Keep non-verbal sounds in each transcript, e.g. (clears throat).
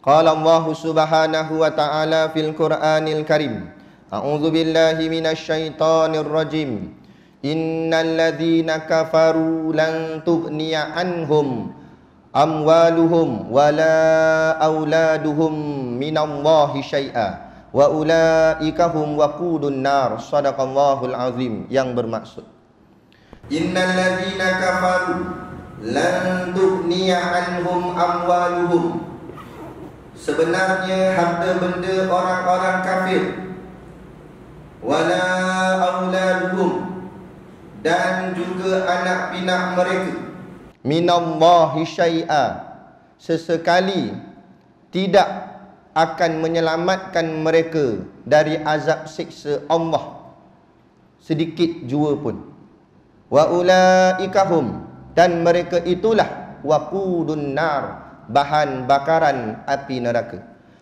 قال الله سبحانه وتعالى في القرآن الكريم أعوذ بالله من الشيطان الرجيم إن الذين كفروا لن تغني عنهم أموالهم ولا أولادهم من الله شيئا وأولئك هم وقود النار صدق الله العظيم yang bermaksud إن الذين كفروا لن تغني عنهم أموالهم sebenarnya harta benda orang-orang kafir wala auladuhum dan juga anak pinak mereka minallahi syai'a sesekali tidak akan menyelamatkan mereka dari azab siksa Allah sedikit jua pun wa ulaikahum dan mereka itulah waqudun nar bahan bakaran api neraka.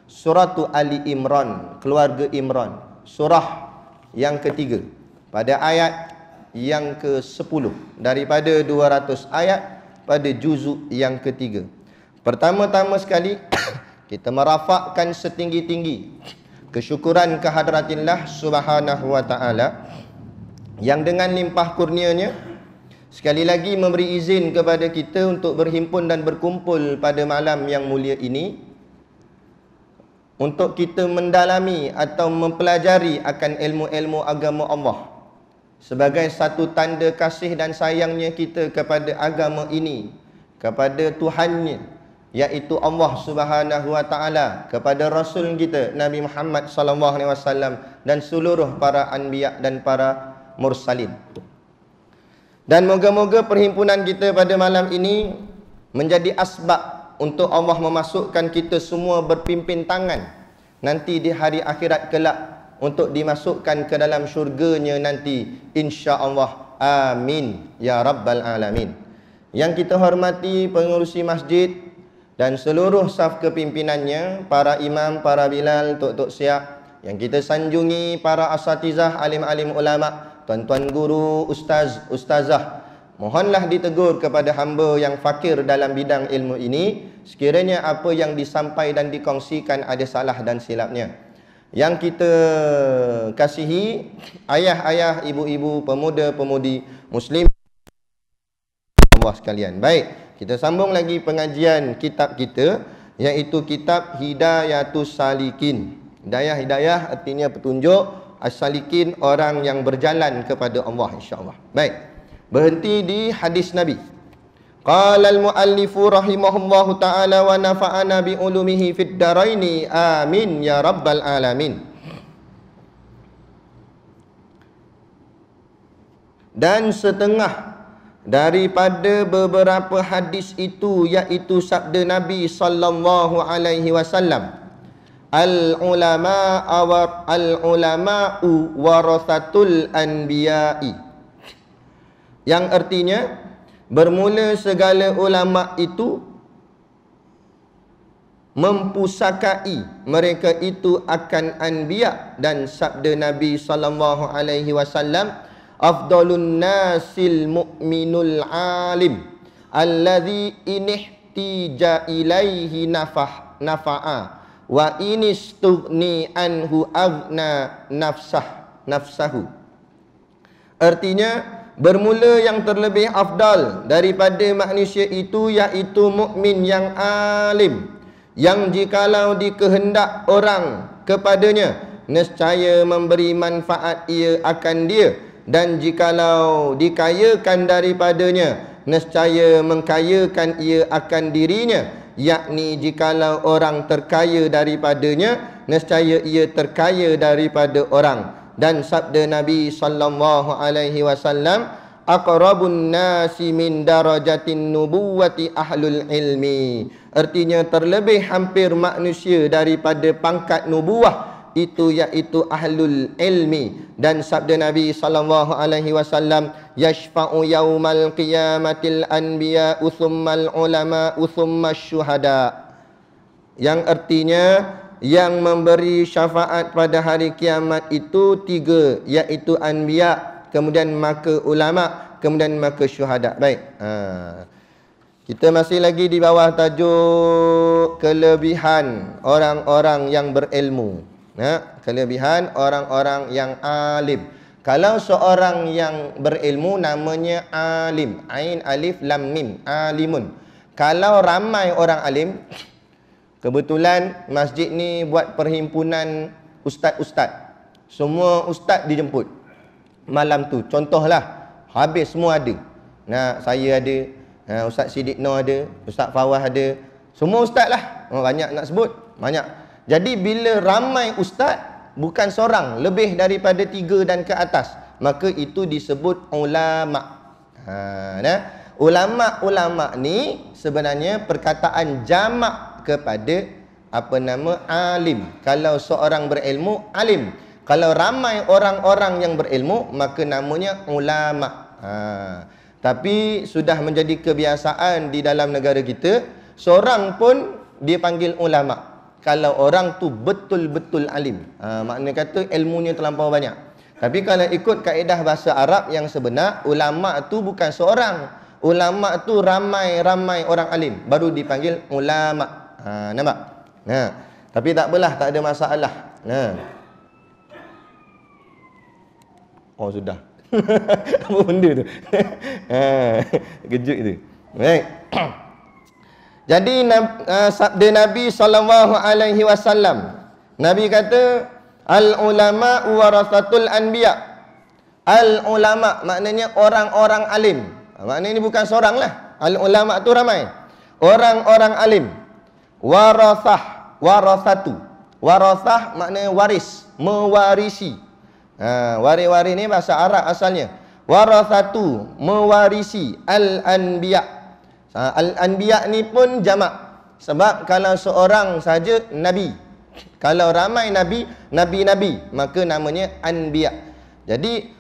Surah Ali Imran, keluarga Imran. Surah yang ketiga pada ayat yang ke-10 daripada 200 ayat pada juzuk yang ketiga. Pertama-tama sekali (coughs) kita merafakkan setinggi-tinggi kesyukuran kehadratillah subhanahu wa taala yang dengan limpah kurnianya Sekali lagi memberi izin kepada kita untuk berhimpun dan berkumpul pada malam yang mulia ini Untuk kita mendalami atau mempelajari akan ilmu-ilmu agama Allah Sebagai satu tanda kasih dan sayangnya kita kepada agama ini Kepada Tuhannya Iaitu Allah subhanahu wa ta'ala Kepada Rasul kita Nabi Muhammad SAW Dan seluruh para anbiya dan para mursalin dan moga-moga perhimpunan kita pada malam ini menjadi asbab untuk Allah memasukkan kita semua berpimpin tangan nanti di hari akhirat kelak untuk dimasukkan ke dalam syurganya nanti insya-Allah. Amin ya rabbal alamin. Yang kita hormati pengurusi masjid dan seluruh saf kepimpinannya, para imam, para bilal, tok-tok siap, yang kita sanjungi para asatizah, alim-alim ulama, tuan-tuan guru, ustaz, ustazah, mohonlah ditegur kepada hamba yang fakir dalam bidang ilmu ini, sekiranya apa yang disampaikan dan dikongsikan ada salah dan silapnya. Yang kita kasihi ayah-ayah, ibu-ibu, pemuda-pemudi muslim Allah sekalian. Baik, kita sambung lagi pengajian kitab kita iaitu kitab Hidayatus Salikin. Hidayah-hidayah artinya petunjuk As-Salikin orang yang berjalan kepada Allah insyaAllah Baik Berhenti di hadis Nabi Qala al-muallifu rahimahullahu ta'ala wa nafa'ana bi'ulumihi fid daraini amin ya rabbal alamin Dan setengah daripada beberapa hadis itu iaitu sabda Nabi sallallahu alaihi wasallam al ulama awar al ulama u warasatul anbiya'i yang artinya bermula segala ulama itu mempusakai mereka itu akan anbiya dan sabda nabi sallallahu alaihi wasallam afdalun nasil mu'minul alim alladhi inihtija ilaihi nafah nafa'ah wa inistughni anhu aghna nafsah nafsahu artinya bermula yang terlebih afdal daripada manusia itu iaitu mukmin yang alim yang jikalau dikehendak orang kepadanya nescaya memberi manfaat ia akan dia dan jikalau dikayakan daripadanya nescaya mengkayakan ia akan dirinya yakni jikalau orang terkaya daripadanya nescaya ia terkaya daripada orang dan sabda Nabi sallallahu alaihi wasallam aqrabun nasi min darajatin nubuwati ahlul ilmi artinya terlebih hampir manusia daripada pangkat nubuah itu yaitu ahlul ilmi dan sabda Nabi sallallahu alaihi wasallam yashfa'u yaumal qiyamatil anbiya utsummal ulama utsummas syuhada yang artinya yang memberi syafaat pada hari kiamat itu tiga yaitu anbiya kemudian maka ulama kemudian maka syuhada baik ha. kita masih lagi di bawah tajuk kelebihan orang-orang yang berilmu ya, kelebihan orang-orang yang alim kalau seorang yang berilmu namanya alim ain alif lam mim alimun kalau ramai orang alim kebetulan masjid ni buat perhimpunan ustaz-ustaz semua ustaz dijemput malam tu contohlah habis semua ada nah saya ada eh, ustaz Sidik Noor ada ustaz Fawaz ada semua ustaz lah oh, banyak nak sebut banyak jadi bila ramai ustaz bukan seorang lebih daripada tiga dan ke atas maka itu disebut ulama. Ha nah. Ulama-ulama ni sebenarnya perkataan jamak kepada apa nama alim. Kalau seorang berilmu alim. Kalau ramai orang-orang yang berilmu maka namanya ulama. Ha. Tapi sudah menjadi kebiasaan di dalam negara kita seorang pun dia panggil ulama kalau orang tu betul-betul alim ha, maknanya kata ilmunya terlampau banyak tapi kalau ikut kaedah bahasa Arab yang sebenar ulama tu bukan seorang ulama tu ramai-ramai orang alim baru dipanggil ulama ha, nampak ha. tapi tak apalah tak ada masalah ha. oh sudah (laughs) apa benda tu (laughs) ha. kejut tu baik Right. Jadi eh, sabda Nabi sallallahu alaihi wasallam. Nabi kata al ulama warasatul anbiya. Al ulama maknanya orang-orang alim. Maknanya ini bukan seorang lah, Al ulama tu ramai. Orang-orang alim. Warasah, warasatu. Warasah maknanya waris, mewarisi. Ha, waris-waris ni bahasa Arab asalnya. Warasatu, mewarisi al anbiya. Ah, Al-Anbiya ni pun jamak. Sebab kalau seorang saja nabi. Kalau ramai nabi, nabi-nabi, maka namanya anbiya. Jadi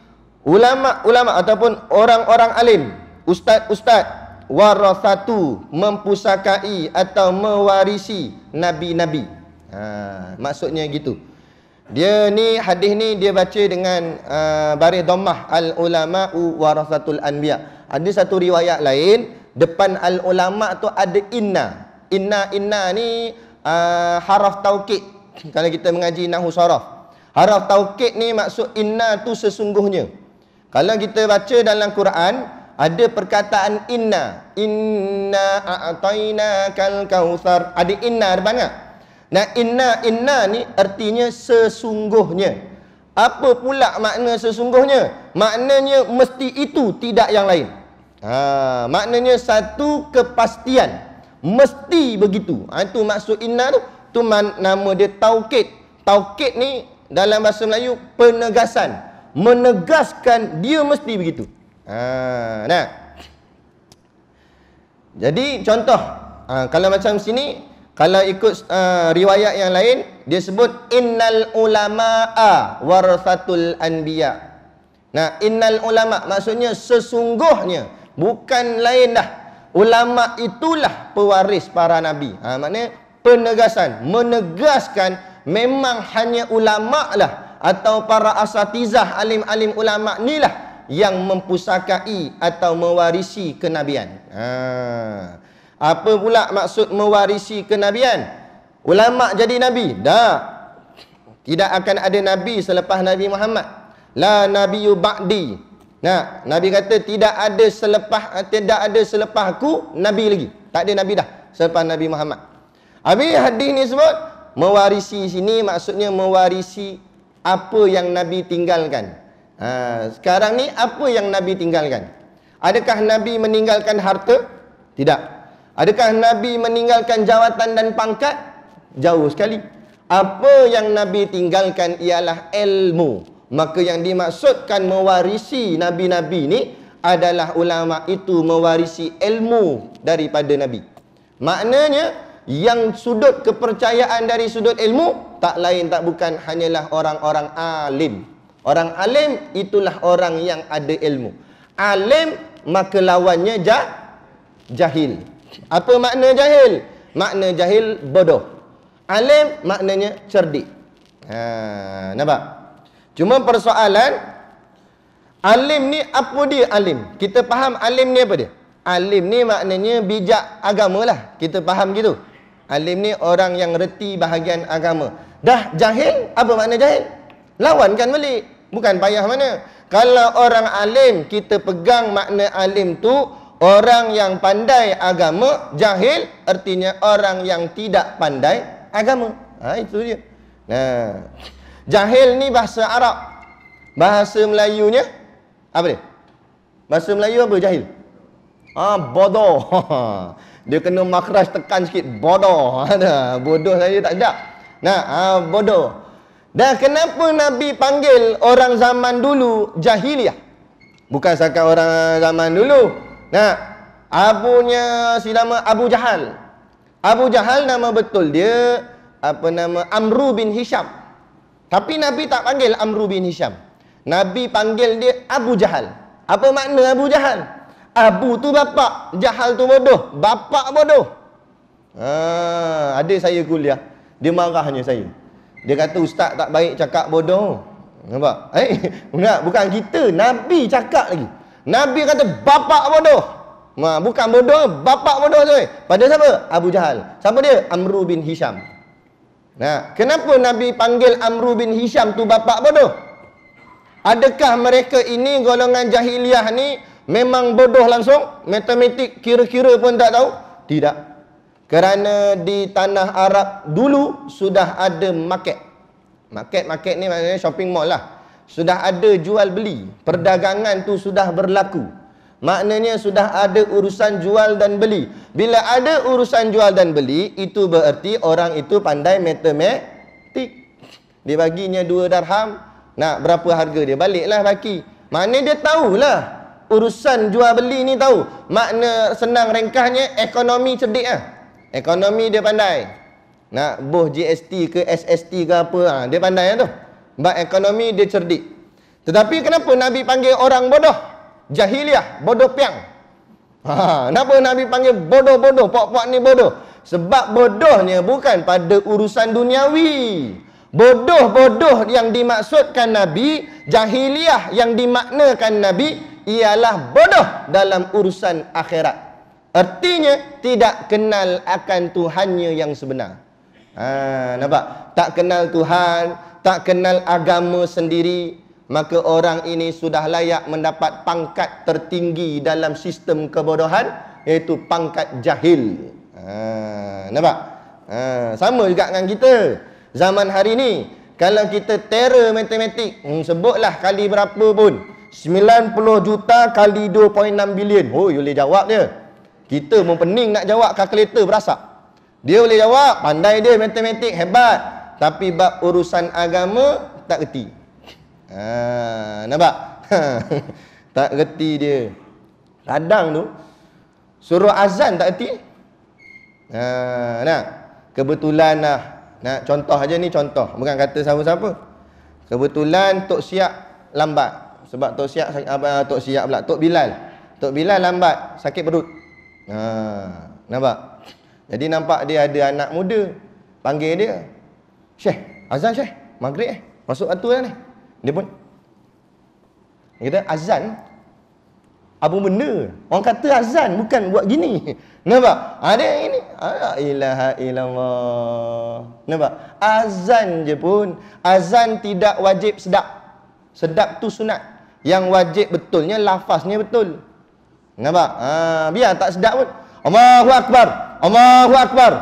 ulama-ulama ataupun orang-orang alim, ustaz-ustaz warasatu mempusakai atau mewarisi nabi-nabi. Ha, maksudnya gitu. Dia ni hadis ni dia baca dengan uh, Baris Dommah Al-Ulama'u Warasatul Anbiya Ada satu riwayat lain depan al ulama tu ada inna inna inna ni uh, haraf taukid kalau kita mengaji nahwu sharaf haraf taukid ni maksud inna tu sesungguhnya kalau kita baca dalam Quran ada perkataan inna inna a'tainakal kautsar ada inna ada banyak nah inna inna ni artinya sesungguhnya apa pula makna sesungguhnya maknanya mesti itu tidak yang lain Ha, maknanya satu kepastian mesti begitu. Ha, itu maksud inna tu. Tu man, nama dia taukid. Taukid ni dalam bahasa Melayu penegasan, menegaskan dia mesti begitu. Ha, nah. Jadi contoh ha, kalau macam sini kalau ikut uh, riwayat yang lain dia sebut innal ulamaa warasatul anbiya. Nah, innal ulama maksudnya sesungguhnya Bukan lain dah. Ulama itulah pewaris para nabi. Ha, maknanya penegasan, menegaskan memang hanya ulama lah atau para asatizah alim-alim ulama ni lah yang mempusakai atau mewarisi kenabian. Ha. Apa pula maksud mewarisi kenabian? Ulama jadi nabi? Tak. Tidak akan ada nabi selepas Nabi Muhammad. La nabiyyu ba'di. Nah, Nabi kata tidak ada selepas eh, tidak ada selepas aku nabi lagi. Tak ada nabi dah selepas Nabi Muhammad. Abi hadis ni sebut mewarisi sini maksudnya mewarisi apa yang nabi tinggalkan. Ha, sekarang ni apa yang nabi tinggalkan? Adakah nabi meninggalkan harta? Tidak. Adakah nabi meninggalkan jawatan dan pangkat? Jauh sekali. Apa yang nabi tinggalkan ialah ilmu. Maka yang dimaksudkan mewarisi Nabi-Nabi ni adalah ulama itu mewarisi ilmu daripada Nabi. Maknanya yang sudut kepercayaan dari sudut ilmu tak lain tak bukan hanyalah orang-orang alim. Orang alim itulah orang yang ada ilmu. Alim maka lawannya jah, jahil. Apa makna jahil? Makna jahil bodoh. Alim maknanya cerdik. Ha, nampak? Cuma persoalan alim ni apa dia alim? Kita faham alim ni apa dia? Alim ni maknanya bijak agama lah. Kita faham gitu. Alim ni orang yang reti bahagian agama. Dah jahil, apa makna jahil? Lawan kan balik. Bukan payah mana. Kalau orang alim, kita pegang makna alim tu orang yang pandai agama, jahil artinya orang yang tidak pandai agama. Ha itu dia. Nah. Jahil ni bahasa Arab. Bahasa Melayunya apa dia? Bahasa Melayu apa jahil? Ah bodoh. (laughs) dia kena makhraj tekan sikit bodoh. Ada (laughs) bodoh saya tak sedap. Nah, ha, ah bodoh. Dan kenapa Nabi panggil orang zaman dulu jahiliah? Bukan sekadar orang zaman dulu. Nah, abunya si nama Abu Jahal. Abu Jahal nama betul dia apa nama Amru bin Hisham tapi Nabi tak panggil Amru bin Hisham. Nabi panggil dia Abu Jahal. Apa makna Abu Jahal? Abu tu bapak, Jahal tu bodoh. Bapak bodoh. Ah, ada saya kuliah. Dia marahnya saya. Dia kata ustaz tak baik cakap bodoh. Nampak? Eh, (laughs) enggak, bukan kita. Nabi cakap lagi. Nabi kata bapak bodoh. Ma, bukan bodoh, bapak bodoh tu. Eh. Pada siapa? Abu Jahal. Siapa dia? Amru bin Hisham. Nah, kenapa Nabi panggil Amru bin Hisham tu bapak bodoh? Adakah mereka ini golongan jahiliah ni memang bodoh langsung? Matematik kira-kira pun tak tahu? Tidak. Kerana di tanah Arab dulu sudah ada market. Market-market ni maknanya shopping mall lah. Sudah ada jual beli. Perdagangan tu sudah berlaku. Maknanya sudah ada urusan jual dan beli. Bila ada urusan jual dan beli, itu bererti orang itu pandai matematik. Dia Dibaginya dua darham, nak berapa harga dia? Baliklah baki. Maknanya dia tahulah. Urusan jual beli ni tahu. Makna senang ringkasnya ekonomi cerdik lah. Ekonomi dia pandai. Nak boh GST ke SST ke apa, ha, dia pandai lah tu. Sebab ekonomi dia cerdik. Tetapi kenapa Nabi panggil orang bodoh? jahiliah bodoh piang ha, kenapa Nabi panggil bodoh-bodoh puak-puak ni bodoh sebab bodohnya bukan pada urusan duniawi bodoh-bodoh yang dimaksudkan Nabi jahiliah yang dimaknakan Nabi ialah bodoh dalam urusan akhirat artinya tidak kenal akan Tuhannya yang sebenar ha, nampak tak kenal Tuhan tak kenal agama sendiri maka orang ini sudah layak mendapat pangkat tertinggi dalam sistem kebodohan iaitu pangkat jahil ha, nampak? Ha, sama juga dengan kita zaman hari ini kalau kita terror matematik hmm, sebutlah kali berapa pun 90 juta kali 2.6 bilion oh, boleh jawab dia kita pun pening nak jawab kalkulator berasa dia boleh jawab pandai dia matematik hebat tapi bab urusan agama tak kerti Ha, nampak? (laughs) tak reti dia. radang tu suruh azan tak reti. Ha, nah. Kebetulan lah. Nak contoh aja ni contoh, bukan kata siapa-siapa. Kebetulan tok siap lambat. Sebab tok siap uh, tok siap pula tok Bilal. Tok Bilal lambat sakit perut. Ha, nampak? Jadi nampak dia ada anak muda panggil dia. Syekh, azan Syekh. Maghrib eh. Masuk waktu dah ni. Dia pun Dia kata azan Apa benda Orang kata azan bukan buat gini (laughs) Nampak? Ada ah, yang ini La ah, ilaha illallah Nampak? Azan je pun Azan tidak wajib sedap Sedap tu sunat Yang wajib betulnya lafaznya betul Nampak? Ha, biar tak sedap pun Allahu Akbar Allahu Akbar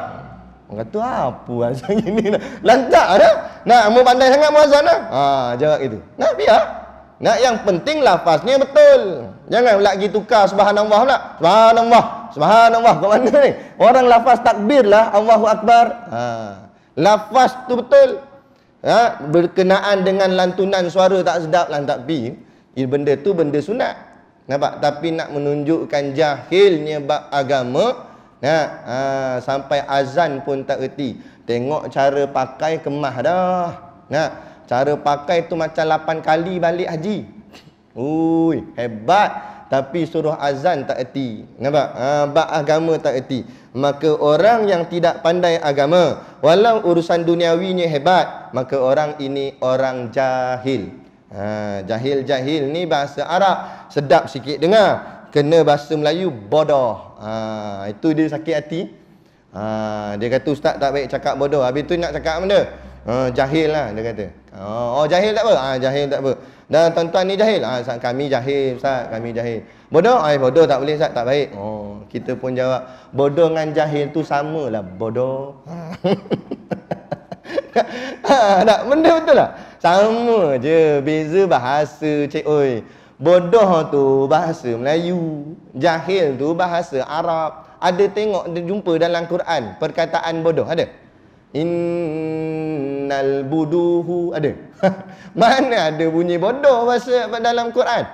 Orang kata ah, apa azan gini nak lantak ada? Lah, nak mu pandai sangat mu azan dah. Ha jawab gitu. Nak biar. Nak yang penting lafaznya betul. Jangan pula pergi tukar subhanallah pula. Subhanallah. Subhanallah kat mana ni? Orang lafaz takbir lah Allahu Akbar. Ha. Lafaz tu betul. Ha? Berkenaan dengan lantunan suara tak sedap lah tak pi. Benda tu benda sunat. Nampak? Tapi nak menunjukkan jahilnya bab agama, Ha, ha, sampai azan pun tak erti. Tengok cara pakai kemah dah. Ha, cara pakai tu macam lapan kali balik haji. Ui, hebat. Tapi suruh azan tak erti. Nampak? Ha, bak agama tak erti. Maka orang yang tidak pandai agama. Walau urusan duniawinya hebat. Maka orang ini orang jahil. Ha, jahil-jahil ha, ni bahasa Arab. Sedap sikit dengar kena bahasa Melayu bodoh. Ha, itu dia sakit hati. Ha, dia kata ustaz tak baik cakap bodoh. Habis tu nak cakap benda. Ha, jahil lah dia kata. Oh, oh jahil tak apa? Ha, jahil tak apa. Dan tuan-tuan ni jahil? Ha, kami jahil ustaz. Kami jahil. Bodoh? Ay, bodoh tak boleh ustaz. Tak baik. Oh, kita pun jawab. Bodoh dengan jahil tu samalah. Bodoh. Ha, tak, (laughs) ha, benda betul lah. Sama je. Beza bahasa. Cik, oi. Bodoh tu bahasa Melayu Jahil tu bahasa Arab Ada tengok, ada jumpa dalam Quran Perkataan bodoh, ada? Innal buduhu Ada? (laughs) Mana ada bunyi bodoh bahasa dalam Quran?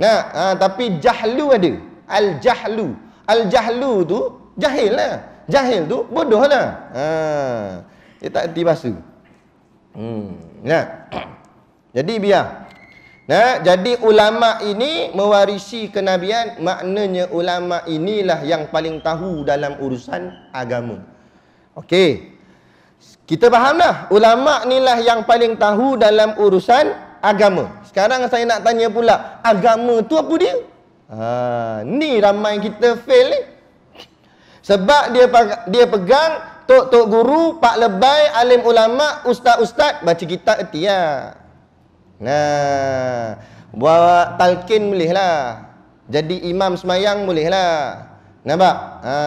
Nah, ha, tapi jahlu ada Al-jahlu Al-jahlu tu jahil lah Jahil tu bodoh lah ha, Dia tak henti bahasa hmm, nah. (coughs) Jadi biar Ya, jadi ulama ini mewarisi kenabian maknanya ulama inilah yang paling tahu dalam urusan agama. Okey. Kita fahamlah ulama inilah yang paling tahu dalam urusan agama. Sekarang saya nak tanya pula, agama tu apa dia? Ha, ni ramai kita fail ni. Eh? Sebab dia dia pegang tok-tok guru, pak lebai, alim ulama, ustaz-ustaz baca kitab etiah. Ya. Nah, bawa talqin bolehlah. Jadi imam semayang bolehlah. Nampak? Ha,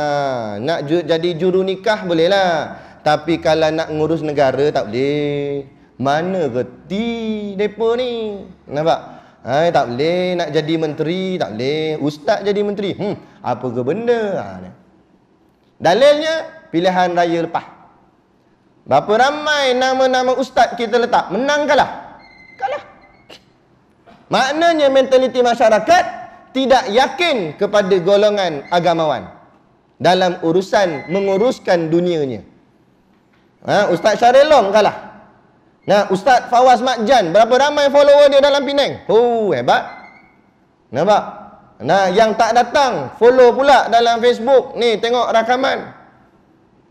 nak ju jadi juru nikah bolehlah. Tapi kalau nak ngurus negara tak boleh. Mana reti depa ni? Nampak? Hai tak boleh nak jadi menteri, tak boleh. Ustaz jadi menteri. Hmm, apa ke benda? Ha, Dalilnya pilihan raya lepas. Berapa ramai nama-nama ustaz kita letak? Menang kalah? Maknanya mentaliti masyarakat tidak yakin kepada golongan agamawan dalam urusan menguruskan dunianya. Ha, Ustaz Syaril Long kalah. Nah, Ustaz Fawaz Makjan, berapa ramai follower dia dalam Penang? Hu, oh, hebat. Nampak? Nah, yang tak datang follow pula dalam Facebook. Ni tengok rakaman.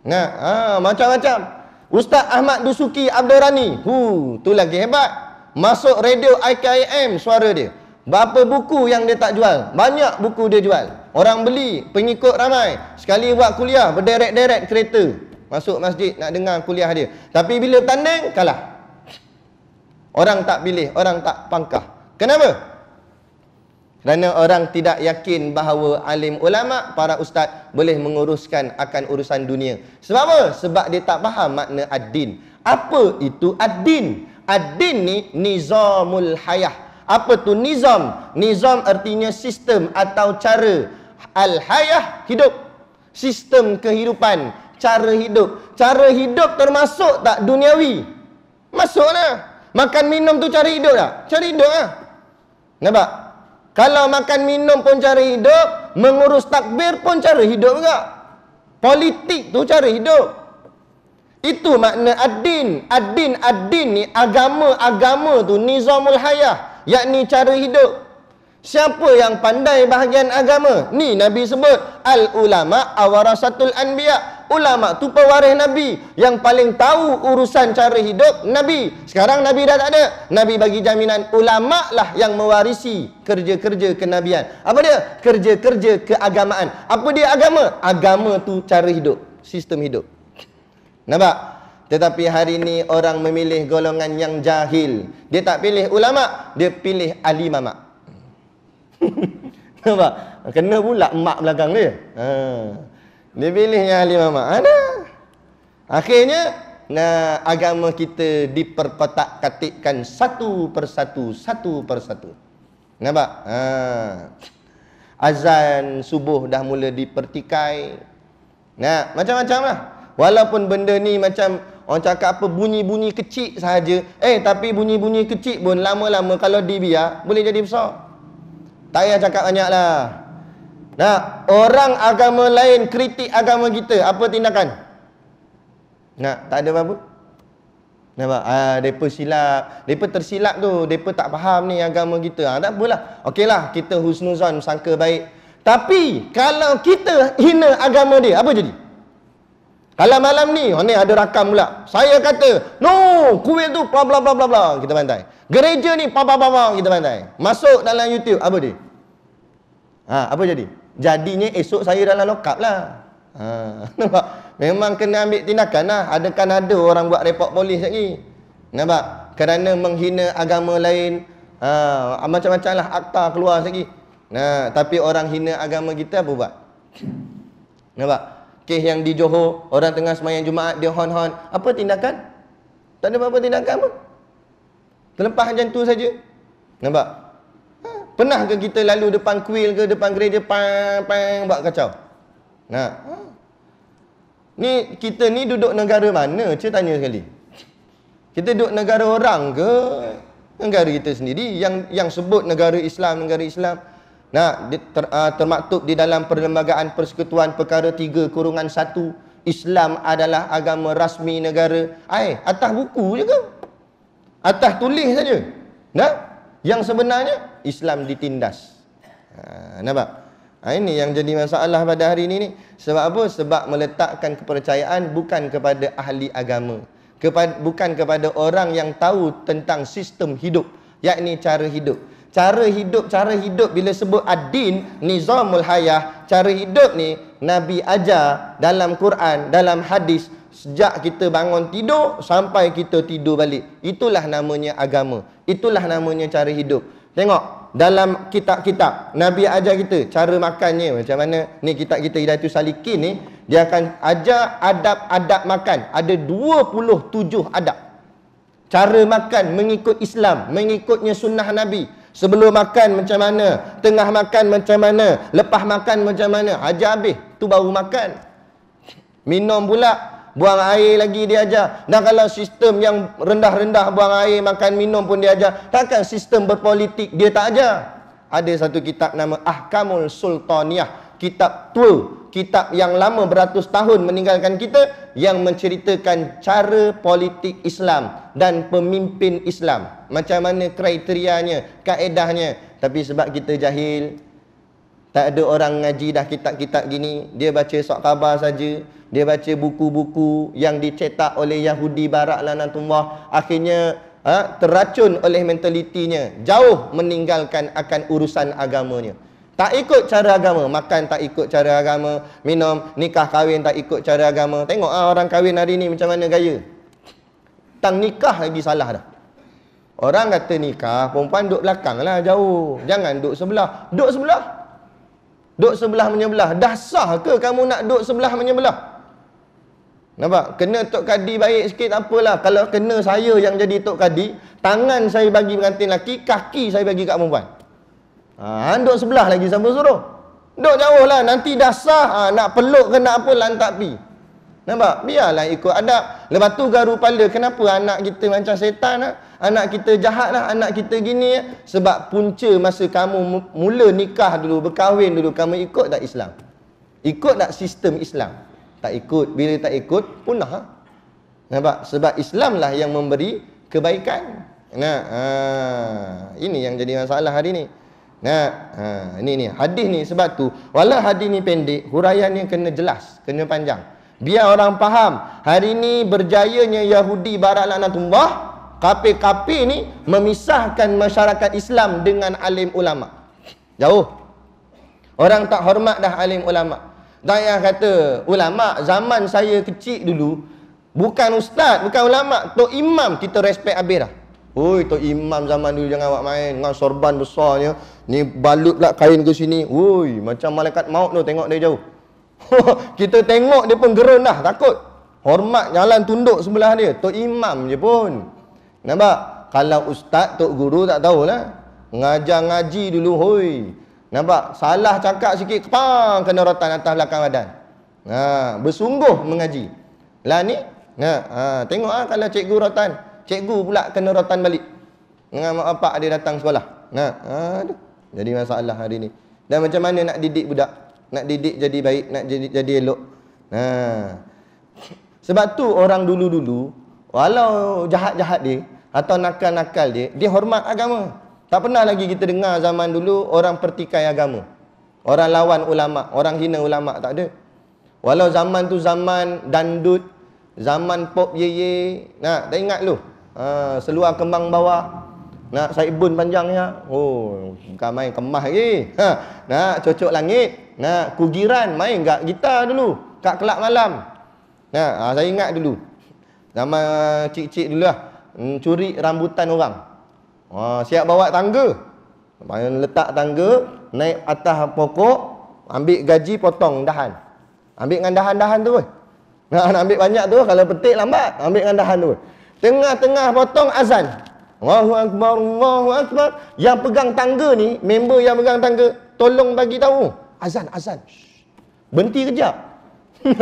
Nah, ha, macam-macam. Ustaz Ahmad Dusuki Abdul Rani. Hu, tu lagi hebat. Masuk radio IKIM suara dia Berapa buku yang dia tak jual Banyak buku dia jual Orang beli, pengikut ramai Sekali buat kuliah, berderet-deret kereta Masuk masjid nak dengar kuliah dia Tapi bila tanding, kalah Orang tak pilih, orang tak pangkah Kenapa? Kerana orang tidak yakin bahawa alim ulama para ustaz boleh menguruskan akan urusan dunia. Sebab apa? Sebab dia tak faham makna ad-din. Apa itu ad-din? Ad-din ni nizamul hayah. Apa tu nizam? Nizam artinya sistem atau cara al-hayah hidup. Sistem kehidupan, cara hidup. Cara hidup termasuk tak duniawi? Masuklah. Makan minum tu cara hidup tak? Cara hidup lah. Nampak? Kalau makan minum pun cara hidup, mengurus takbir pun cara hidup juga. Politik tu cara hidup. Itu makna ad-din. Ad-din, ad-din ni agama, agama tu nizamul hayah. Yakni cara hidup. Siapa yang pandai bahagian agama? Ni Nabi sebut. Al-ulama awarasatul anbiya. Ulama tu pewaris Nabi. Yang paling tahu urusan cara hidup Nabi. Sekarang Nabi dah tak ada. Nabi bagi jaminan. Ulama lah yang mewarisi kerja-kerja kenabian. Apa dia? Kerja-kerja keagamaan. Apa dia agama? Agama tu cara hidup. Sistem hidup. Nampak? Tetapi hari ini orang memilih golongan yang jahil. Dia tak pilih ulama, dia pilih ahli mamak. (laughs) Nampak? Kena pula mak belakang dia. Ha. Dia pilih yang ahli mamak. Ada. Ha, Akhirnya, nah, agama kita diperpetak katikkan satu persatu, satu persatu. Nampak? Ha. Azan subuh dah mula dipertikai. Nah, macam-macam lah. Walaupun benda ni macam orang cakap apa bunyi-bunyi kecil saja, eh tapi bunyi-bunyi kecil pun lama-lama kalau dibiar boleh jadi besar. Tak payah cakap banyaklah. Nah, orang agama lain kritik agama kita, apa tindakan? Nah, tak ada apa-apa. Nampak? Ah, depa silap. Depa tersilap tu, depa tak faham ni agama kita. Ah, tak apalah. Okeylah, kita husnuzan sangka baik. Tapi kalau kita hina agama dia, apa jadi? Kalau malam ni, oh ni ada rakam pula. Saya kata, no, kuil tu bla bla bla bla bla kita bantai. Gereja ni bla bla bla bla kita bantai. Masuk dalam YouTube, apa dia? Ha, apa jadi? Jadinya esok saya dalam lokap lah. Ha, (laughs) nampak? Memang kena ambil tindakan lah. Adakan ada orang buat repot polis lagi. Nampak? Kerana menghina agama lain. Ha, macam-macam lah akta keluar lagi. Nah, tapi orang hina agama kita apa buat? Nampak? Cik yang di Johor, orang tengah semayang Jumaat, dia hon-hon. Apa tindakan? Tak ada apa-apa tindakan pun. Terlepas macam tu saja. Nampak? Ha. Pernah ke kita lalu depan kuil ke, depan gereja, pang-pang, buat kacau? Nah, Ha. Ni, kita ni duduk negara mana? Cik tanya sekali. Kita duduk negara orang ke? Negara kita sendiri. Yang yang sebut negara Islam, negara Islam nah ter, uh, termaktub di dalam perlembagaan persekutuan perkara 3 kurungan 1 Islam adalah agama rasmi negara ai atas buku je ke atas tulis saja nah yang sebenarnya Islam ditindas ha nampak ha, ini yang jadi masalah pada hari ini ni sebab apa sebab meletakkan kepercayaan bukan kepada ahli agama kepada bukan kepada orang yang tahu tentang sistem hidup yakni cara hidup cara hidup cara hidup bila sebut ad-din nizamul hayah cara hidup ni nabi ajar dalam Quran dalam hadis sejak kita bangun tidur sampai kita tidur balik itulah namanya agama itulah namanya cara hidup tengok dalam kitab-kitab nabi ajar kita cara makannya macam mana ni kitab kita Hidayatul Salikin ni dia akan ajar adab-adab makan ada 27 adab cara makan mengikut Islam mengikutnya sunnah nabi Sebelum makan macam mana? Tengah makan macam mana? Lepas makan macam mana? Ajar habis. Tu baru makan. Minum pula. Buang air lagi dia ajar. Dan kalau sistem yang rendah-rendah buang air, makan, minum pun dia ajar. Takkan sistem berpolitik dia tak ajar? Ada satu kitab nama Ahkamul Sultaniyah. Kitab tua kitab yang lama beratus tahun meninggalkan kita yang menceritakan cara politik Islam dan pemimpin Islam. Macam mana kriterianya, kaedahnya. Tapi sebab kita jahil, tak ada orang ngaji dah kitab-kitab gini, dia baca sok khabar saja, dia baca buku-buku yang dicetak oleh Yahudi Barak Lanatullah, akhirnya ha, teracun oleh mentalitinya, jauh meninggalkan akan urusan agamanya. Tak ikut cara agama, makan tak ikut cara agama, minum, nikah kahwin tak ikut cara agama. Tengok ah orang kahwin hari ni macam mana gaya. Tang nikah lagi salah dah. Orang kata nikah, perempuan duduk belakanglah jauh. Jangan duduk sebelah. Duduk sebelah. Duduk sebelah menyebelah. Dah sah ke kamu nak duduk sebelah menyebelah? Nampak? Kena Tok Kadi baik sikit apalah. Kalau kena saya yang jadi Tok Kadi, tangan saya bagi pengantin lelaki, kaki saya bagi kat perempuan. Ha, duduk sebelah lagi siapa suruh? Duduk jauh lah. Nanti dah sah. Ha, nak peluk ke nak apa, lantak pi. Nampak? Biarlah ikut adab. Lepas tu garu pala. Kenapa anak kita macam setan lah? Anak kita jahat lah. Anak kita gini lah. Sebab punca masa kamu mula nikah dulu, berkahwin dulu, kamu ikut tak Islam? Ikut tak sistem Islam? Tak ikut. Bila tak ikut, punah ha? Nampak? Sebab Islam lah yang memberi kebaikan. Nah, ha, ini yang jadi masalah hari ni. Nah, ha, ini ni hadis ni sebab tu wala hadis ni pendek, huraian yang kena jelas, kena panjang. Biar orang faham. Hari ni berjayanya Yahudi Barat Lanatullah, kafir-kafir ni memisahkan masyarakat Islam dengan alim ulama. Jauh. Orang tak hormat dah alim ulama. Dayah kata, ulama zaman saya kecil dulu bukan ustaz, bukan ulama, tok imam kita respect habis dah. Oi, tok imam zaman dulu jangan awak main dengan sorban besarnya. Ni balut pula kain ke sini. Woi, macam malaikat maut tu tengok dari jauh. (laughs) kita tengok dia pun geren lah, takut. Hormat jalan tunduk sebelah dia. Tok Imam je pun. Nampak? Kalau ustaz, tok guru tak tahulah. Ngajar ngaji dulu, hoi. Nampak? Salah cakap sikit, kepang kena rotan atas belakang badan. Ha, bersungguh mengaji. Lah ni, ha, ha, tengok lah kalau cikgu rotan. Cikgu pula kena rotan balik. Dengan mak bapak dia datang sekolah. Nah, aduh. Jadi masalah hari ni. Dan macam mana nak didik budak? Nak didik jadi baik, nak jadi jadi elok. Nah. Ha. Sebab tu orang dulu-dulu walau jahat-jahat dia atau nakal-nakal dia, dia hormat agama. Tak pernah lagi kita dengar zaman dulu orang pertikai agama. Orang lawan ulama, orang hina ulama tak ada. Walau zaman tu zaman dandut, zaman pop ye ye. Nah, tak ingat lu. Ha, seluar kembang bawah nak saibun panjangnya. Oh, bukan main kemah lagi. Ha. Nak cocok langit. Nak kugiran. Main kat gitar dulu. Kat kelab malam. Nah, ha. Saya ingat dulu. Nama cik-cik dulu lah. Mm, curi rambutan orang. Ha. Siap bawa tangga. Main letak tangga. Naik atas pokok. Ambil gaji potong dahan. Ambil dengan dahan-dahan tu pun. Nak, nak ambil banyak tu. Kalau petik lambat. Ambil dengan dahan tu Tengah-tengah potong azan. Allahu akbar, Allahu akbar. Yang pegang tangga ni, member yang pegang tangga, tolong bagi tahu. Azan, azan. Shh. Berhenti kejap. (laughs)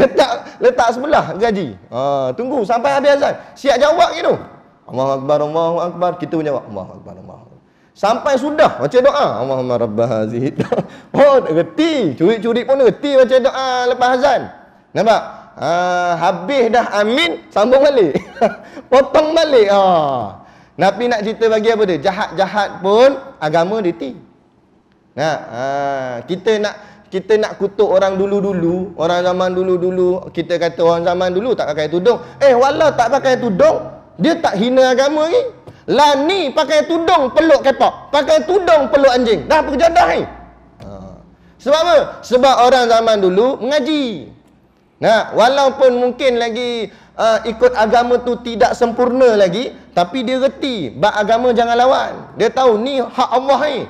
letak letak sebelah gaji. Ha, tunggu sampai habis azan. Siap jawab gitu. Allahu akbar, Allahu akbar. Kita menjawab Allahu akbar, Allahu akbar. Sampai sudah baca doa. Allahumma rabb hazih. (laughs) oh, reti. Curi-curi pun reti baca doa lepas azan. Nampak? Uh, habis dah amin sambung balik (laughs) potong balik ah uh. Nabi nak cerita bagi apa dia? Jahat-jahat pun agama dia ti. Nah, ha, kita nak kita nak kutuk orang dulu-dulu, orang zaman dulu-dulu, kita kata orang zaman dulu tak pakai tudung. Eh, wala tak pakai tudung, dia tak hina agama ni. Lani pakai tudung peluk kepak, pakai tudung peluk anjing. Dah pekerjaan dah ni. Ha. Sebab apa? Sebab orang zaman dulu mengaji. Nah, walaupun mungkin lagi uh, ikut agama tu tidak sempurna lagi, tapi dia reti bab agama jangan lawan. Dia tahu ni hak Allah ni.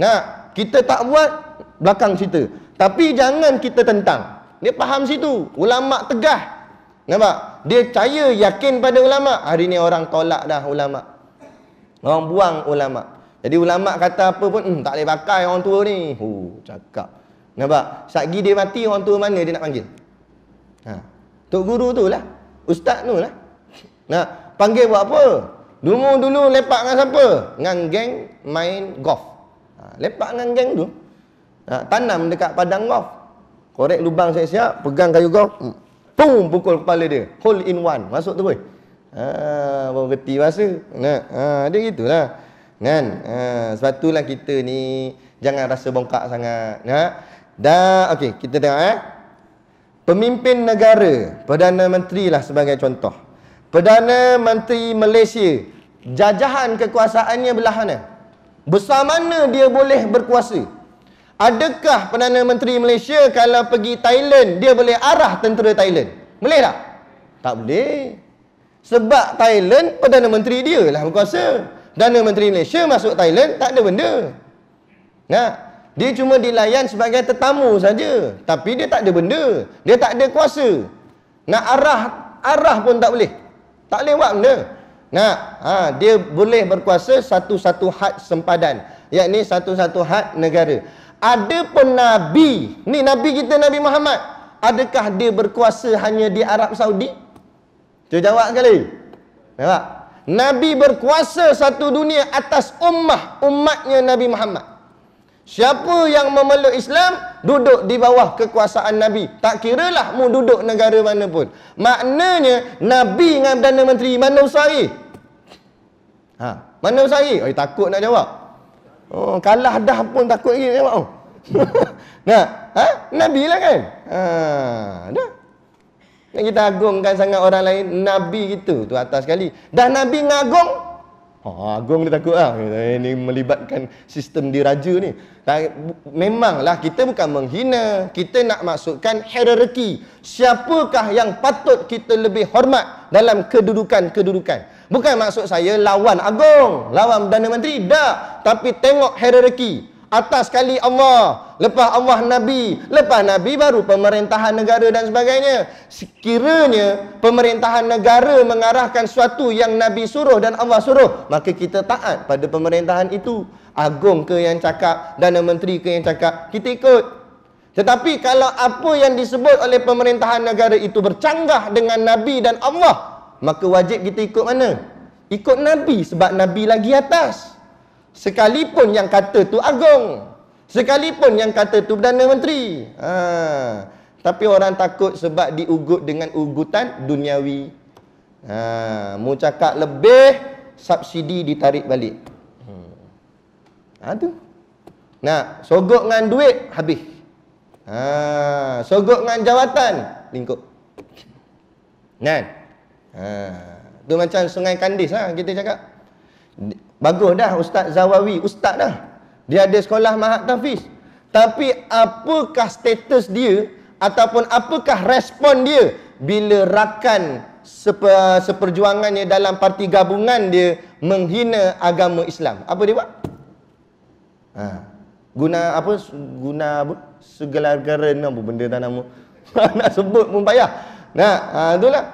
Nah, kita tak buat belakang cerita. Tapi jangan kita tentang. Dia faham situ. Ulama tegah. Nampak? Dia percaya yakin pada ulama. Hari ni orang tolak dah ulama. Orang buang ulama. Jadi ulama kata apa pun hmm, tak boleh pakai orang tua ni. Hu, cakap. Nampak? Satgi dia mati orang tua mana dia nak panggil? Ha. Tok guru tu lah. Ustaz tu lah. Nak panggil buat apa? Dulu-dulu lepak dengan siapa? Dengan geng main golf. Ha. Lepak dengan geng tu. Ha. Tanam dekat padang golf. Korek lubang siap-siap. Pegang kayu golf. Hmm. Pum! Pukul kepala dia. Hole in one. Masuk tu boy. Ha. Baru reti bahasa. Nak. Ha. Dia gitu lah. Kan? Ha. Sebab itulah kita ni jangan rasa bongkak sangat. Nak. Dah. Okey. Kita tengok eh. Pemimpin negara, Perdana Menteri lah sebagai contoh. Perdana Menteri Malaysia, jajahan kekuasaannya belah mana? Besar mana dia boleh berkuasa? Adakah Perdana Menteri Malaysia kalau pergi Thailand, dia boleh arah tentera Thailand? Boleh tak? Tak boleh. Sebab Thailand, Perdana Menteri dia lah berkuasa. Perdana Menteri Malaysia masuk Thailand, tak ada benda. Nah. Dia cuma dilayan sebagai tetamu saja. Tapi dia tak ada benda. Dia tak ada kuasa. Nak arah, arah pun tak boleh. Tak boleh buat benda. Nak, ha, dia boleh berkuasa satu-satu had sempadan. Yakni satu-satu had negara. Ada pun Nabi. Ni Nabi kita Nabi Muhammad. Adakah dia berkuasa hanya di Arab Saudi? Cuba jawab sekali. Jawab. Nabi berkuasa satu dunia atas ummah. Umatnya Nabi Muhammad. Siapa yang memeluk Islam duduk di bawah kekuasaan Nabi. Tak kira lah mu duduk negara mana pun. Maknanya Nabi dengan Perdana Menteri mana usahari? Ha, mana usahari? Oi takut nak jawab. Oh, kalah dah pun takut lagi jawab. Oh. (laughs) nah, ha? Nabi lah kan? Ha, dah. Nak kita agungkan sangat orang lain, Nabi gitu tu atas sekali. Dah Nabi ngagung, Ha, agong dia takut lah Ini melibatkan sistem diraja ni ha, Memanglah kita bukan menghina Kita nak maksudkan hierarki Siapakah yang patut kita lebih hormat Dalam kedudukan-kedudukan Bukan maksud saya lawan agong Lawan Perdana Menteri Tak Tapi tengok hierarki Atas sekali Allah Lepas Allah Nabi Lepas Nabi baru pemerintahan negara dan sebagainya Sekiranya pemerintahan negara mengarahkan suatu yang Nabi suruh dan Allah suruh Maka kita taat pada pemerintahan itu Agung ke yang cakap dan menteri ke yang cakap Kita ikut Tetapi kalau apa yang disebut oleh pemerintahan negara itu bercanggah dengan Nabi dan Allah Maka wajib kita ikut mana? Ikut Nabi sebab Nabi lagi atas Nabi lagi atas Sekalipun yang kata tu agung. Sekalipun yang kata tu Perdana Menteri. Ha. Tapi orang takut sebab diugut dengan ugutan duniawi. Ha. Mu cakap lebih, subsidi ditarik balik. Hmm. Ha tu. Nak sogok dengan duit, habis. Ha. Sogok dengan jawatan, lingkup. Kan? Ha. Tu macam sungai kandis lah kita cakap. Bagus dah Ustaz Zawawi, Ustaz dah. Dia ada sekolah Mahat Tafiz. Tapi apakah status dia ataupun apakah respon dia bila rakan seper, seperjuangannya dalam parti gabungan dia menghina agama Islam? Apa dia buat? Ha. Guna apa? Guna apa? segala garan apa benda tak nama. (laughs) Nak sebut pun payah. Nah, ha, itulah.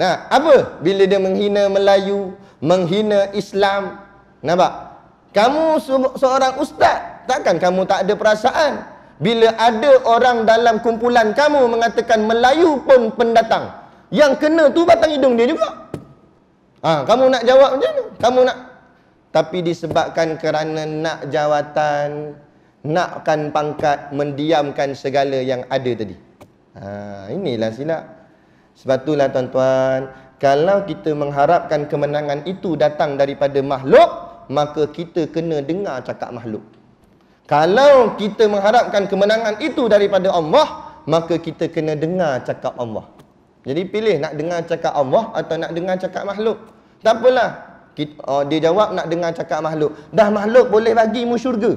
Nah, apa? Bila dia menghina Melayu, menghina Islam, Nampak? Kamu seorang ustaz, takkan kamu tak ada perasaan bila ada orang dalam kumpulan kamu mengatakan Melayu pun pendatang. Yang kena tu batang hidung dia juga. Ha, kamu nak jawab macam mana? Kamu nak tapi disebabkan kerana nak jawatan, nakkan pangkat, mendiamkan segala yang ada tadi. Ha, inilah silap. Sebab itulah tuan-tuan, kalau kita mengharapkan kemenangan itu datang daripada makhluk, maka kita kena dengar cakap makhluk. Kalau kita mengharapkan kemenangan itu daripada Allah, maka kita kena dengar cakap Allah. Jadi pilih nak dengar cakap Allah atau nak dengar cakap makhluk. Tak apalah. Oh, dia jawab nak dengar cakap makhluk. Dah makhluk boleh bagimu syurga.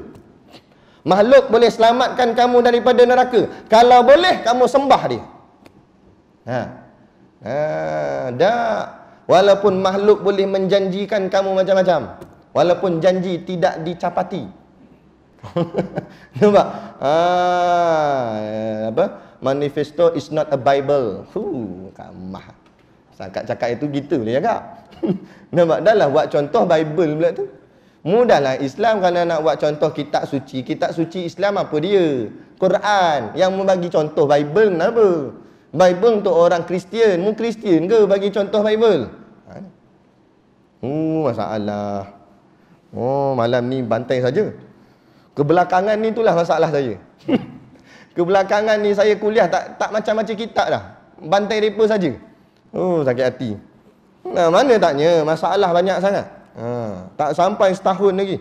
Makhluk boleh selamatkan kamu daripada neraka. Kalau boleh, kamu sembah dia. Ha. Ha, dah. Walaupun makhluk boleh menjanjikan kamu macam-macam walaupun janji tidak dicapati. (laughs) Nampak? Ah, apa? Manifesto is not a bible. Hu, kamah. Sangkat cakap itu gitu dia cakap. (laughs) Nampak? dah lah, buat contoh bible pula tu. Mudahlah Islam kerana nak buat contoh kitab suci. Kitab suci Islam apa dia? Quran yang membagi contoh bible kenapa? Bible untuk orang Kristian. Mu Kristian ke bagi contoh bible? Oh, masalah. Oh, malam ni bantai saja. Kebelakangan ni itulah masalah saya. (laughs) Kebelakangan ni saya kuliah tak tak macam-macam kitab dah. Bantai reper saja. Oh, sakit hati. Nah, mana taknya masalah banyak sangat. Ha, tak sampai setahun lagi.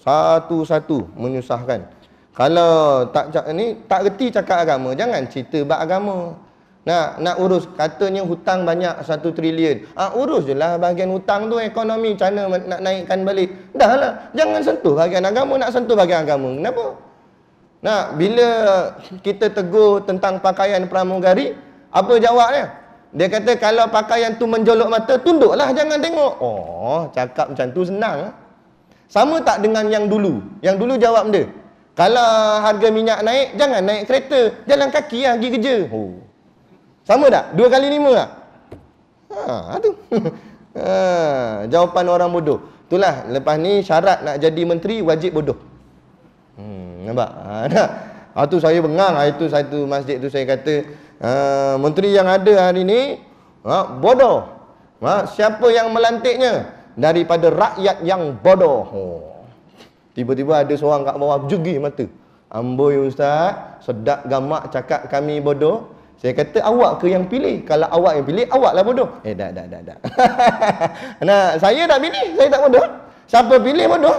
Satu-satu menyusahkan. Kalau tak ni tak reti cakap agama, jangan cerita bab agama. Nak nak urus katanya hutang banyak 1 trilion. Ah ha, urus jelah bahagian hutang tu ekonomi cara nak naikkan balik. Dahlah, jangan sentuh bahagian agama, nak sentuh bahagian agama. Kenapa? Nah, bila kita tegur tentang pakaian pramugari, apa jawabnya? Dia kata kalau pakaian tu menjolok mata, tunduklah jangan tengok. Oh, cakap macam tu senang. Ah. Sama tak dengan yang dulu? Yang dulu jawab dia. Kalau harga minyak naik, jangan naik kereta, jalan kaki ah pergi kerja. Oh. Sama tak? Dua kali lima lah. Ha, tu. (laughs) ha, jawapan orang bodoh. Itulah, lepas ni syarat nak jadi menteri, wajib bodoh. Hmm, nampak? Ha, ha, tu saya bengang. Ha, itu satu masjid tu saya kata, ha, menteri yang ada hari ni, ha, bodoh. Ha, siapa yang melantiknya? Daripada rakyat yang bodoh. Tiba-tiba ada seorang kat bawah, jugi mata. Amboi ustaz, sedap gamak cakap kami bodoh. Saya kata awak ke yang pilih? Kalau awak yang pilih, awaklah bodoh. Eh, tak, tak, tak, tak. (laughs) nah, saya tak pilih, saya tak bodoh. Siapa pilih bodoh?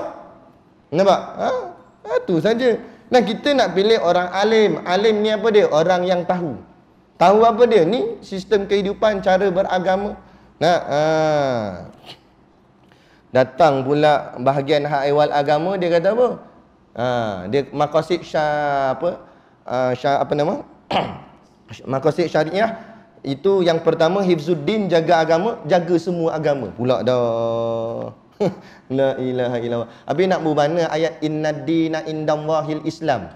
Nampak? Ha? Itu ha, saja. Nah, kita nak pilih orang alim. Alim ni apa dia? Orang yang tahu. Tahu apa dia? Ni sistem kehidupan, cara beragama. Nah, ha. Datang pula bahagian hak ehwal agama, dia kata apa? Ha, dia makasih syah apa? Uh, ha, syah apa nama? (clears throat) Maqasid syariah itu yang pertama hifzuddin jaga agama, jaga semua agama. Pula dah. (laughs) La ilaha illallah. Habis nak bubana ayat inna indam wahil islam.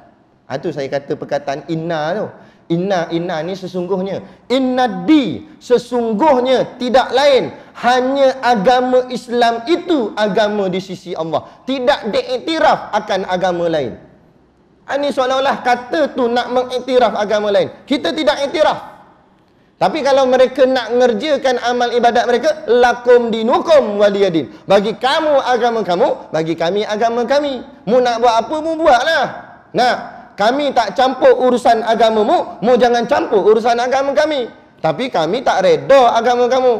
Ha saya kata perkataan inna tu. Inna inna ni sesungguhnya inna di sesungguhnya tidak lain hanya agama Islam itu agama di sisi Allah. Tidak diiktiraf akan agama lain. Ini ah, seolah-olah kata tu nak mengiktiraf agama lain. Kita tidak iktiraf. Tapi kalau mereka nak mengerjakan amal ibadat mereka, lakum dinukum waliyadin. Bagi kamu agama kamu, bagi kami agama kami. Mu nak buat apa, mu buatlah. Nah, kami tak campur urusan agamamu, mu jangan campur urusan agama kami. Tapi kami tak reda agama kamu.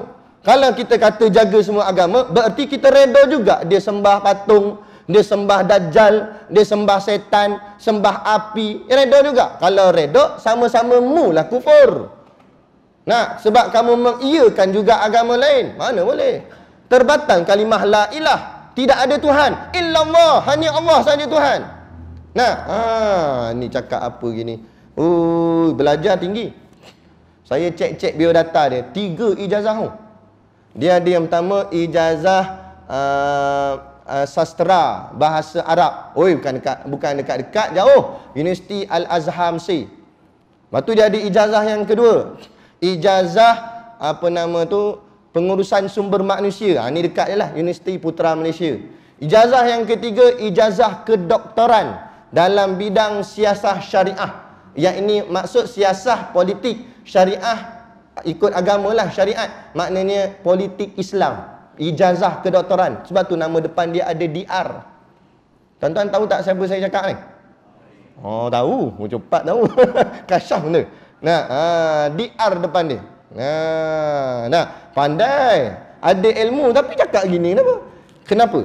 Kalau kita kata jaga semua agama, berarti kita reda juga dia sembah patung, dia sembah dajjal, dia sembah setan, sembah api, Redo juga. Kalau redha sama-sama mu mulah kufur. Nah, sebab kamu mengiyakan juga agama lain. Mana boleh? Terbatang kalimah la ilah. Tidak ada Tuhan. Illallah. Hanya Allah sahaja Tuhan. Nah, ah ni cakap apa gini. Oh, belajar tinggi. Saya cek-cek biodata dia. Tiga ijazah. Dia ada yang pertama, ijazah uh, Uh, sastra bahasa Arab. Oi bukan dekat bukan dekat-dekat jauh. Universiti Al Azham si, Lepas tu dia ada ijazah yang kedua. Ijazah apa nama tu? Pengurusan Sumber Manusia. Ha, ini dekat jelah Universiti Putra Malaysia. Ijazah yang ketiga ijazah kedoktoran dalam bidang siasah syariah. Yang ini maksud siasah politik syariah ikut agamalah syariat. Maknanya politik Islam ijazah kedoktoran sebab tu nama depan dia ada DR tuan-tuan tahu tak siapa saya cakap ni oh tahu oh, cepat tahu (laughs) kasyah benda nah ha, DR depan dia nah ha, nah pandai ada ilmu tapi cakap gini kenapa kenapa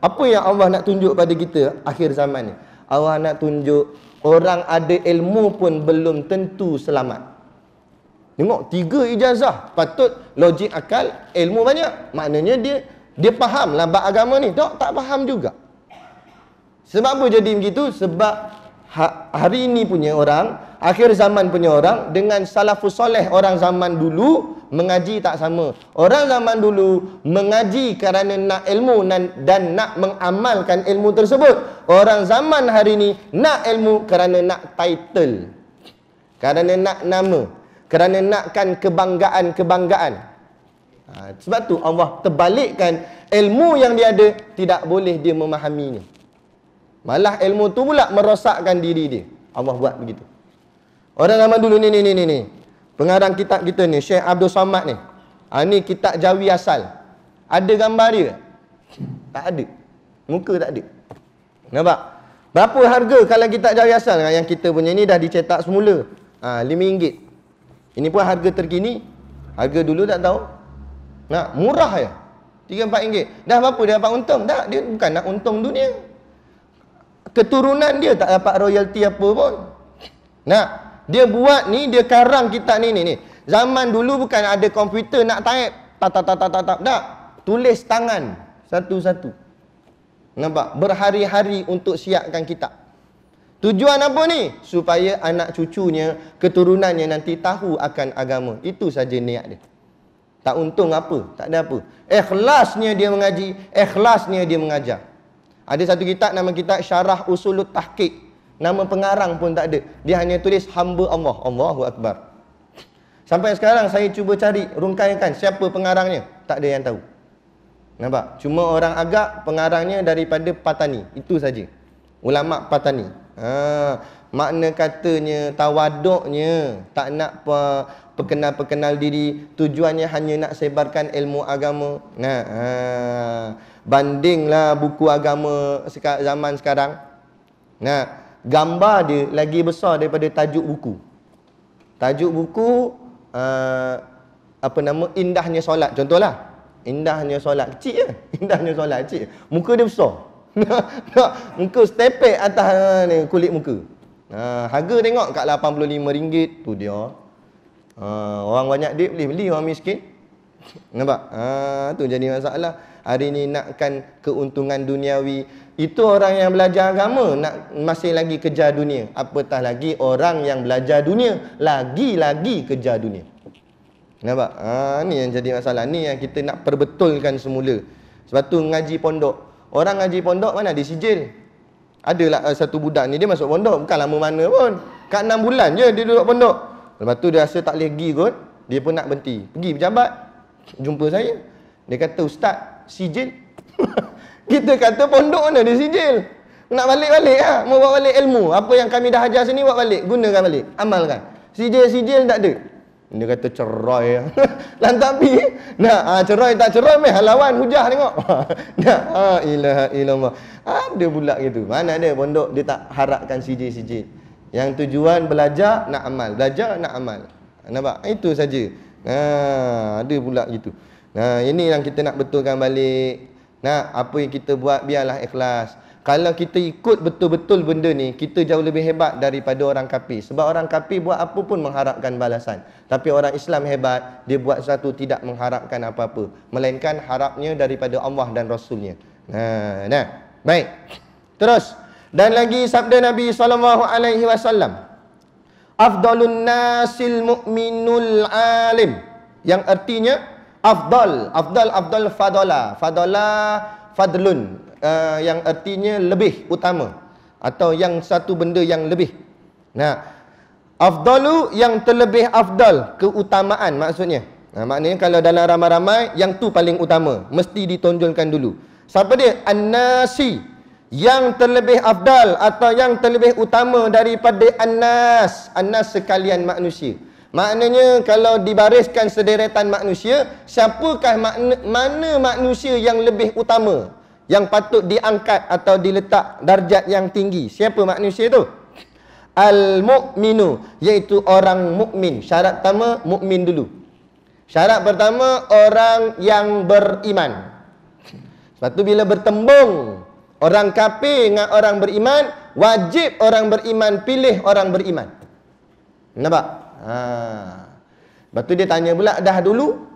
apa yang Allah nak tunjuk pada kita akhir zaman ni Allah nak tunjuk orang ada ilmu pun belum tentu selamat Tengok tiga ijazah patut logik akal ilmu banyak. Maknanya dia dia faham lah bab agama ni. Tak tak faham juga. Sebab apa jadi begitu? Sebab ha, hari ini punya orang, akhir zaman punya orang dengan salafus soleh orang zaman dulu mengaji tak sama. Orang zaman dulu mengaji kerana nak ilmu dan, dan nak mengamalkan ilmu tersebut. Orang zaman hari ini nak ilmu kerana nak title. Kerana nak nama kerana nakkan kebanggaan-kebanggaan. Ha, sebab tu Allah terbalikkan ilmu yang dia ada tidak boleh dia memahaminya. Malah ilmu tu pula merosakkan diri dia. Allah buat begitu. Orang zaman dulu ni ni ni ni. Pengarang kitab kita ni Syekh Abdul Samad ni. Ha, ni kitab Jawi asal. Ada gambar dia? Tak ada. Muka tak ada. Nampak? Berapa harga kalau kitab Jawi asal ha, yang kita punya ni dah dicetak semula? Ah ha, RM5. Ini pun harga terkini. Harga dulu tak tahu. Nak murah ya. Tiga empat ringgit. Dah apa dia dapat untung? Tak, dia bukan nak untung dunia. Keturunan dia tak dapat royalti apa pun. Nak, dia buat ni dia karang kitab ni ni ni. Zaman dulu bukan ada komputer nak taip. Tak tak tak tak tak. Tak. tak. Tulis tangan satu-satu. Nampak? Berhari-hari untuk siapkan kitab. Tujuan apa ni? Supaya anak cucunya, keturunannya nanti tahu akan agama. Itu saja niat dia. Tak untung apa, tak ada apa. Ikhlasnya dia mengaji, ikhlasnya dia mengajar. Ada satu kitab nama kitab Syarah Usulut Tahqiq. Nama pengarang pun tak ada. Dia hanya tulis hamba Allah, Allahu Akbar. Sampai sekarang saya cuba cari, rungkaikan siapa pengarangnya. Tak ada yang tahu. Nampak? Cuma orang agak pengarangnya daripada Patani. Itu saja. Ulama Patani. Ha, makna katanya tawaduknya tak nak pe, perkenal-perkenal diri tujuannya hanya nak sebarkan ilmu agama nah ha, bandinglah buku agama seka, zaman sekarang nah gambar dia lagi besar daripada tajuk buku tajuk buku ha, apa nama indahnya solat contohlah indahnya solat kecil je (laughs) indahnya solat kecil muka dia besar muka stepek atas ah, ni kulit muka. Ha, harga tengok kat RM85 tu dia. Ha, orang banyak duit boleh beli, orang miskin. Nampak? Ha, tu jadi masalah. Hari ni nakkan keuntungan duniawi. Itu orang yang belajar agama nak masih lagi kejar dunia. Apatah lagi orang yang belajar dunia lagi-lagi kejar dunia. Nampak? Ha, ni yang jadi masalah. Ni yang kita nak perbetulkan semula. Sebab tu ngaji pondok Orang ngaji pondok mana di sijil. Adalah uh, satu budak ni dia masuk pondok bukan lama mana pun. Kat 6 bulan je dia duduk pondok. Lepas tu dia rasa tak boleh pergi kot, dia pun nak berhenti. Pergi pejabat jumpa saya. Dia kata ustaz sijil. (laughs) Kita kata pondok mana di sijil. Nak balik-balik Ah Mau bawa balik ilmu. Apa yang kami dah ajar sini, bawa balik. Gunakan balik. Amalkan. Sijil-sijil tak ada. Dia kata cerai (laughs) lah. tapi, nak ha, cerai tak cerai meh. Lawan hujah tengok. (laughs) nak, ha, ilah, ilah. Ada pula gitu. Mana ada pondok dia tak harapkan sijil-sijil. Yang tujuan belajar nak amal. Belajar nak amal. Nampak? Itu saja. Ha, ada pula gitu. Nah, ha, ini yang kita nak betulkan balik. Nah, apa yang kita buat biarlah ikhlas kalau kita ikut betul-betul benda ni kita jauh lebih hebat daripada orang kapi sebab orang kapi buat apa pun mengharapkan balasan tapi orang Islam hebat dia buat satu tidak mengharapkan apa-apa melainkan harapnya daripada Allah dan Rasulnya nah nah baik terus dan lagi sabda Nabi saw. afdalun nasil mu'minul alim yang artinya afdal afdal afdal fadala fadala fadlun uh, yang artinya lebih utama atau yang satu benda yang lebih nah afdalu yang terlebih afdal keutamaan maksudnya nah maknanya kalau dalam ramai-ramai yang tu paling utama mesti ditonjolkan dulu siapa dia annasi yang terlebih afdal atau yang terlebih utama daripada annas annas sekalian manusia maknanya kalau dibariskan sederetan manusia siapakah makna, mana manusia yang lebih utama yang patut diangkat atau diletak darjat yang tinggi. Siapa manusia itu al mukminu iaitu orang mukmin. Syarat pertama mukmin dulu. Syarat pertama orang yang beriman. Sebab tu bila bertembung orang kafir dengan orang beriman, wajib orang beriman pilih orang beriman. Nampak? Ha. Lepas dia tanya pula dah dulu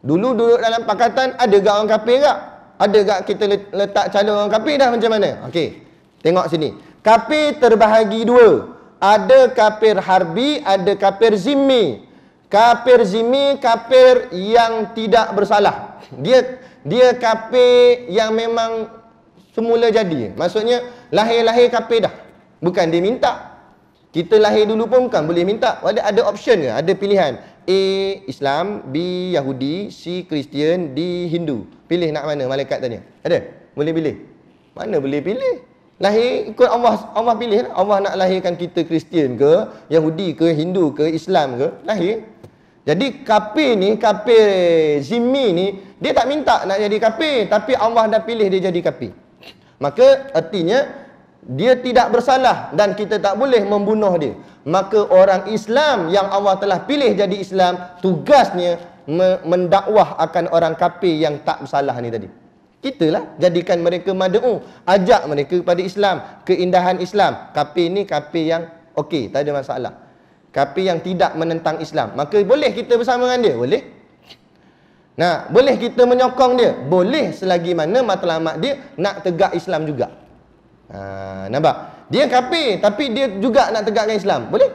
dulu duduk dalam pakatan ada gak orang kafir gak? ada tak kita letak calon orang kapi dah macam mana? Okey. Tengok sini. Kapi terbahagi dua. Ada kapir harbi, ada kapir zimmi. Kapir zimmi, kapir yang tidak bersalah. Dia dia kapi yang memang semula jadi. Maksudnya lahir-lahir kapi dah. Bukan dia minta. Kita lahir dulu pun bukan boleh minta. Ada ada option ke? Ada pilihan. A Islam, B Yahudi, C Kristian, D Hindu. Pilih nak mana malaikat tanya. Ada? Boleh pilih. Mana boleh pilih? Lahir ikut Allah Allah pilih lah. Allah nak lahirkan kita Kristian ke, Yahudi ke, Hindu ke, Islam ke, lahir. Jadi kafir ni, kafir zimmi ni, dia tak minta nak jadi kafir, tapi Allah dah pilih dia jadi kafir. Maka artinya dia tidak bersalah dan kita tak boleh membunuh dia. Maka orang Islam yang Allah telah pilih jadi Islam, tugasnya mendakwah akan orang kafir yang tak bersalah ni tadi. Kitalah jadikan mereka mad'u, ajak mereka kepada Islam, keindahan Islam. Kafir ni kafir yang okey, tak ada masalah. Kafir yang tidak menentang Islam. Maka boleh kita bersama dengan dia, boleh? Nah, boleh kita menyokong dia? Boleh selagi mana matlamat dia nak tegak Islam juga. Ha, nampak? Dia kafir tapi dia juga nak tegakkan Islam. Boleh?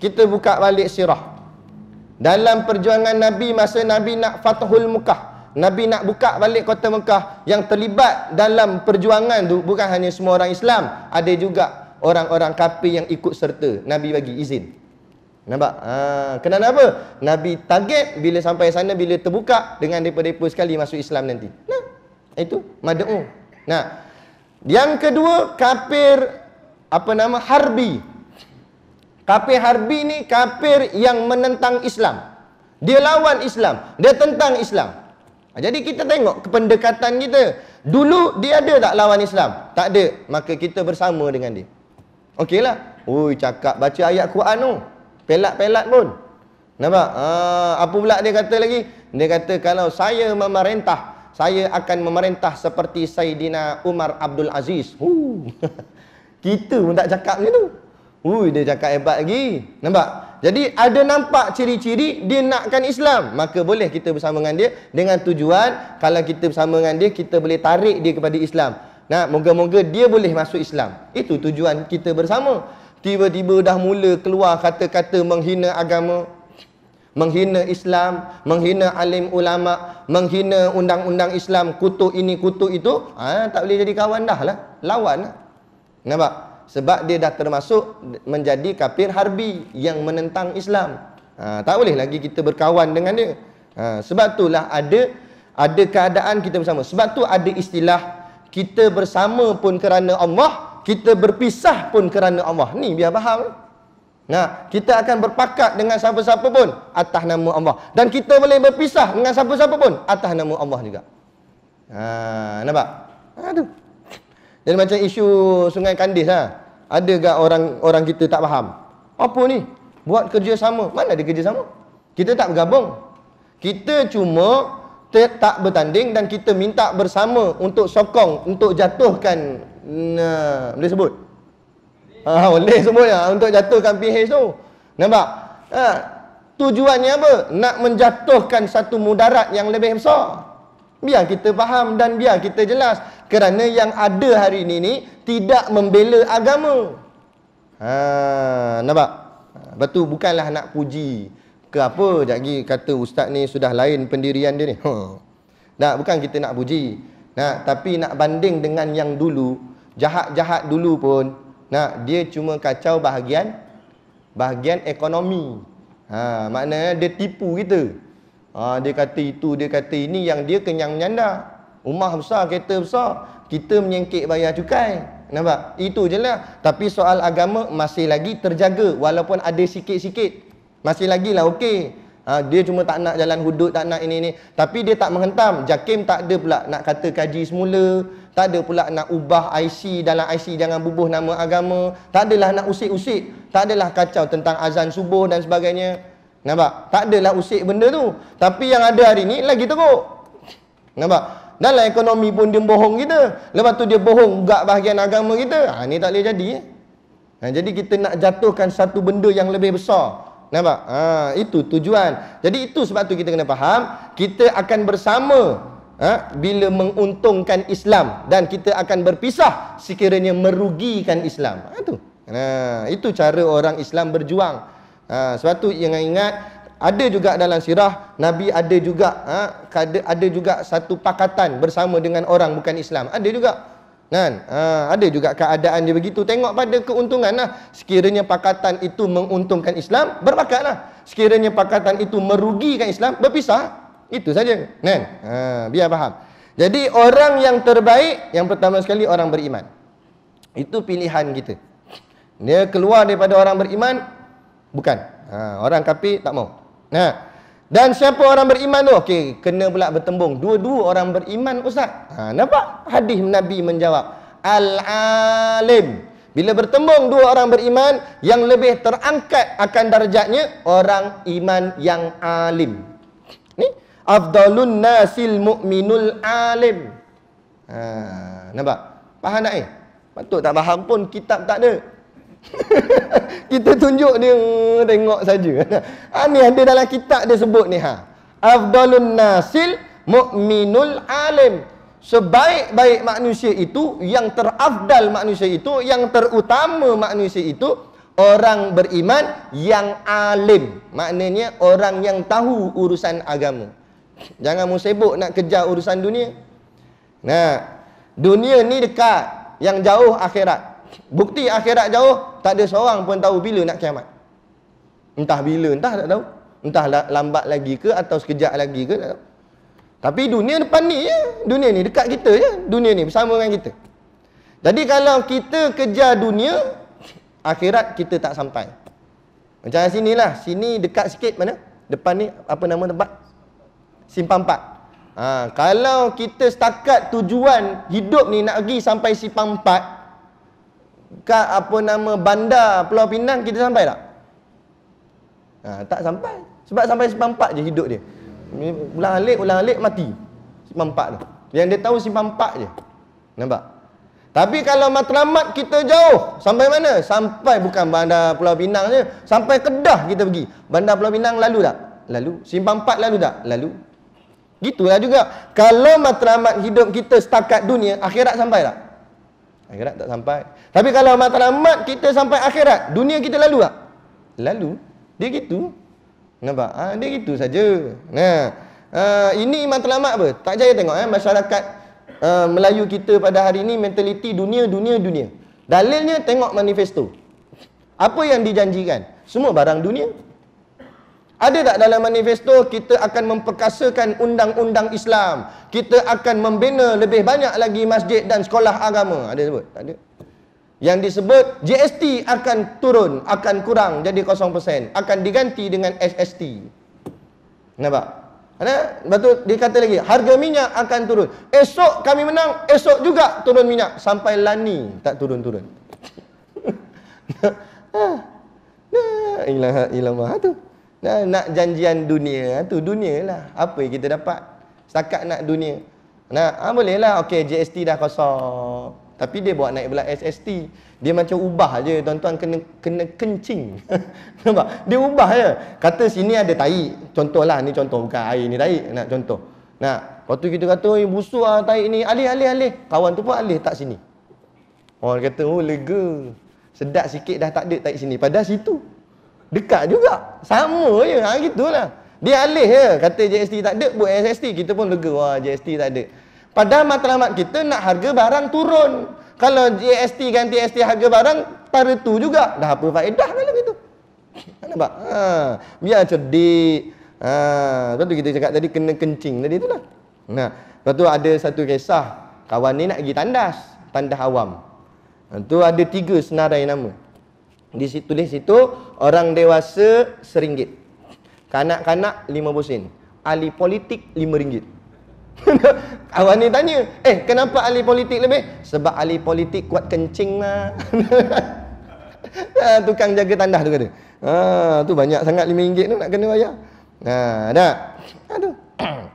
Kita buka balik sirah. Dalam perjuangan Nabi masa Nabi nak Fathul Mukah, Nabi nak buka balik kota Mekah yang terlibat dalam perjuangan tu bukan hanya semua orang Islam, ada juga orang-orang kafir yang ikut serta. Nabi bagi izin. Nampak? Ha, kena apa? Nabi target bila sampai sana bila terbuka dengan depa-depa sekali masuk Islam nanti. Nah. Itu mad'u. Nah. Yang kedua kafir apa nama harbi Kapir Harbi ni kapir yang menentang Islam. Dia lawan Islam, dia tentang Islam. Ha, jadi kita tengok kependekatan kita. Dulu dia ada tak lawan Islam? Tak ada. Maka kita bersama dengan dia. Okeylah. Ui cakap baca ayat Quran tu. Pelat-pelat pun. Nampak? Uh, apa pula dia kata lagi? Dia kata kalau saya memerintah, saya akan memerintah seperti Saidina Umar Abdul Aziz. Huu, (laughs) kita pun tak cakap macam tu. Ui, dia cakap hebat lagi. Nampak? Jadi ada nampak ciri-ciri dia nakkan Islam. Maka boleh kita bersama dengan dia dengan tujuan kalau kita bersama dengan dia, kita boleh tarik dia kepada Islam. Nah, moga-moga dia boleh masuk Islam. Itu tujuan kita bersama. Tiba-tiba dah mula keluar kata-kata menghina agama. Menghina Islam, menghina alim ulama, menghina undang-undang Islam, kutuk ini, kutuk itu. Ha, tak boleh jadi kawan dah lah. Lawan lah. Nampak? Nampak? sebab dia dah termasuk menjadi kafir harbi yang menentang Islam. Ha, tak boleh lagi kita berkawan dengan dia. Ha, sebab itulah ada ada keadaan kita bersama. Sebab tu ada istilah kita bersama pun kerana Allah, kita berpisah pun kerana Allah. Ni biar faham. Nah, kita akan berpakat dengan siapa-siapa pun atas nama Allah dan kita boleh berpisah dengan siapa-siapa pun atas nama Allah juga. Ha, nampak? Aduh. Ha, jadi macam isu Sungai Kandis ha? Ada gak orang orang kita tak faham Apa ni? Buat kerjasama Mana ada kerjasama? Kita tak bergabung Kita cuma Tak bertanding dan kita minta bersama Untuk sokong, untuk jatuhkan nah, hmm, Boleh sebut? Ha, (laughs) boleh sebut ya Untuk jatuhkan PH tu Nampak? Ha, tujuannya apa? Nak menjatuhkan satu mudarat yang lebih besar Biar kita faham dan biar kita jelas kerana yang ada hari ini ini tidak membela agama. Ha, nampak? Ha, lepas tu bukanlah nak puji ke apa. Jadi kata ustaz ni sudah lain pendirian dia ni. Ha. Nah, bukan kita nak puji. Nah, tapi nak banding dengan yang dulu, jahat-jahat dulu pun, nah dia cuma kacau bahagian bahagian ekonomi. Ha, maknanya dia tipu kita. Ha, dia kata itu, dia kata ini yang dia kenyang nyanda. Rumah besar, kereta besar Kita menyengkit bayar cukai Nampak? Itu je lah Tapi soal agama masih lagi terjaga Walaupun ada sikit-sikit Masih lagi lah okey ha, Dia cuma tak nak jalan hudud, tak nak ini-ini Tapi dia tak menghentam Jakim tak ada pula nak kata kaji semula Tak ada pula nak ubah IC Dalam IC jangan bubuh nama agama Tak adalah nak usik-usik Tak adalah kacau tentang azan subuh dan sebagainya Nampak? Tak adalah usik benda tu Tapi yang ada hari ni lagi teruk Nampak? Nampak? Dalam ekonomi pun dia bohong kita. Lepas tu dia bohong gak bahagian agama kita. Ha ni tak boleh jadi. Eh. Ha, jadi kita nak jatuhkan satu benda yang lebih besar. Nampak? Ha itu tujuan. Jadi itu sebab tu kita kena faham, kita akan bersama ha, bila menguntungkan Islam dan kita akan berpisah sekiranya merugikan Islam. Ha tu. Ha itu cara orang Islam berjuang. Ha sebab tu ingat-ingat ada juga dalam sirah Nabi ada juga ha, ada, juga satu pakatan bersama dengan orang bukan Islam ada juga kan ha, ada juga keadaan dia begitu tengok pada keuntungan. keuntunganlah sekiranya pakatan itu menguntungkan Islam berpakatlah sekiranya pakatan itu merugikan Islam berpisah itu saja kan ha, biar faham jadi orang yang terbaik yang pertama sekali orang beriman itu pilihan kita dia keluar daripada orang beriman bukan ha, orang kafir tak mau Nah. Ha. Dan siapa orang beriman tu? Okey, kena pula bertembung. Dua-dua orang beriman ustaz. Ha, nampak? Hadis Nabi menjawab, al-alim. Bila bertembung dua orang beriman, yang lebih terangkat akan darjatnya orang iman yang alim. Ni, afdalun nasil Mukminul alim. Ha, nampak? Faham tak eh? Patut tak faham pun kitab tak ada. (laughs) kita tunjuk dia tengok saja. Ha (laughs) ni ada dalam kitab dia sebut ni ha. Afdalun nasil mukminul alim. Sebaik-baik manusia itu yang terafdal manusia itu yang terutama manusia itu orang beriman yang alim. Maknanya orang yang tahu urusan agama. Jangan musibuk nak kejar urusan dunia. Nah, dunia ni dekat, yang jauh akhirat. Bukti akhirat jauh, tak ada seorang pun tahu bila nak kiamat. Entah bila, entah tak tahu. Entah lambat lagi ke atau sekejap lagi ke tak tahu. Tapi dunia depan ni je. Dunia ni dekat kita je. Dunia ni bersama dengan kita. Jadi kalau kita kejar dunia, akhirat kita tak sampai. Macam sini lah. Sini dekat sikit mana? Depan ni apa nama tempat? Simpang 4. Ha, kalau kita setakat tujuan hidup ni nak pergi sampai simpang 4, ke apa nama bandar Pulau Pinang kita sampai tak? Ha, tak sampai. Sebab sampai Simpang 94 je hidup dia. Ulang alik, ulang alik mati. Simpang 94 tu. Yang dia tahu Simpang 94 je. Nampak? Tapi kalau matlamat kita jauh, sampai mana? Sampai bukan bandar Pulau Pinang je, sampai Kedah kita pergi. Bandar Pulau Pinang lalu tak? Lalu. Simpang 94 lalu tak? Lalu. Gitulah juga. Kalau matlamat hidup kita setakat dunia, akhirat sampai tak? Akhirat tak sampai. Tapi kalau matlamat kita sampai akhirat, dunia kita lalu tak? Lalu. Dia gitu. Nampak? Ha, dia gitu saja. Nah, ha, ini matlamat apa? Tak jaya tengok eh masyarakat ha, Melayu kita pada hari ini mentaliti dunia dunia dunia. Dalilnya tengok manifesto. Apa yang dijanjikan? Semua barang dunia. Ada tak dalam manifesto kita akan memperkasakan undang-undang Islam? Kita akan membina lebih banyak lagi masjid dan sekolah agama. Ada sebut? Tak ada. Yang disebut GST akan turun, akan kurang jadi 0%. Akan diganti dengan SST. Nampak? Ada? Lepas tu dikata lagi, harga minyak akan turun. Esok kami menang, esok juga turun minyak. Sampai lani tak turun-turun. Ah. (laughs) Ilah ilah tu. Nah, nak janjian dunia, ha, tu dunia lah. Apa yang kita dapat? Setakat nak dunia. Nah, ha, ah, boleh lah. Okey, GST dah kosong. Tapi dia buat naik pula SST. Dia macam ubah aje Tuan-tuan kena, kena kencing. (laughs) Nampak? Dia ubah je. Kata sini ada taik. Contohlah, ni contoh. Bukan air ni tahi Nak contoh. Nah, waktu tu kita kata, eh, busu lah tahi ni. Alih, alih, alih. Kawan tu pun alih tak sini. Orang kata, oh lega. Sedap sikit dah tak ada tahi sini. Padahal situ. Dekat juga. Sama je. Ha, gitulah. Dia alih je. Kata GST tak ada, buat SST. Kita pun lega. Wah, GST tak ada. Padahal matlamat kita nak harga barang turun. Kalau JST ganti ST harga barang, tara tu juga. Dah apa faedah kalau gitu? Tak nampak? Ha, biar cerdik. Ha, lepas tu kita cakap tadi, kena kencing tadi tu lah. Nah, lepas tu ada satu kisah. Kawan ni nak pergi tandas. Tandas awam. Lepas tu ada tiga senarai nama. Di situ di situ orang dewasa seringgit. Kanak-kanak 5 bosin, Ahli politik lima ringgit. (laughs) Awak ni tanya, "Eh, kenapa ahli politik lebih?" Sebab ahli politik kuat kencing lah. (laughs) Ah, tukang jaga tandas tu kata. Ha, tu banyak sangat lima ringgit tu nak kena bayar. Ha, dah. Aduh. (clears throat)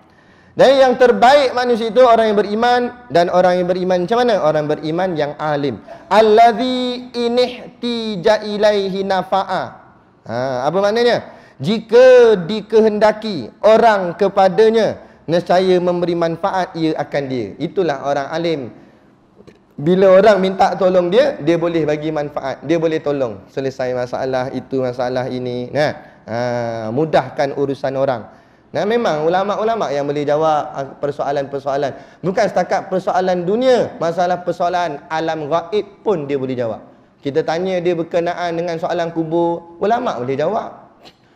Dan yang terbaik manusia itu orang yang beriman dan orang yang beriman macam mana? Orang beriman yang alim. Allazi inihtija ilaihi nafa'a. Ha, apa maknanya? Jika dikehendaki orang kepadanya nescaya memberi manfaat ia akan dia. Itulah orang alim. Bila orang minta tolong dia, dia boleh bagi manfaat. Dia boleh tolong selesai masalah itu, masalah ini. Nah, ha, mudahkan urusan orang. Nah memang ulama-ulama yang boleh jawab ah, persoalan-persoalan. Bukan setakat persoalan dunia, masalah persoalan alam gaib pun dia boleh jawab. Kita tanya dia berkenaan dengan soalan kubur, ulama boleh jawab.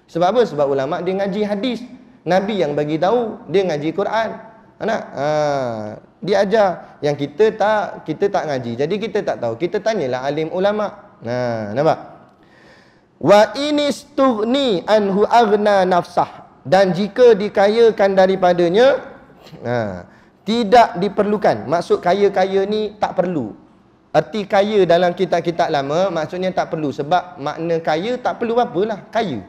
Sebab apa? Sebab ulama dia ngaji hadis. Nabi yang bagi tahu, dia ngaji Quran. Anak, ha, dia ajar yang kita tak kita tak ngaji. Jadi kita tak tahu. Kita tanyalah alim ulama. Nah, nampak? Wa inistughni anhu aghna nafsah dan jika dikayakan daripadanya ha, tidak diperlukan maksud kaya-kaya ni tak perlu Arti kaya dalam kitab-kitab lama maksudnya tak perlu sebab makna kaya tak perlu apa apalah kaya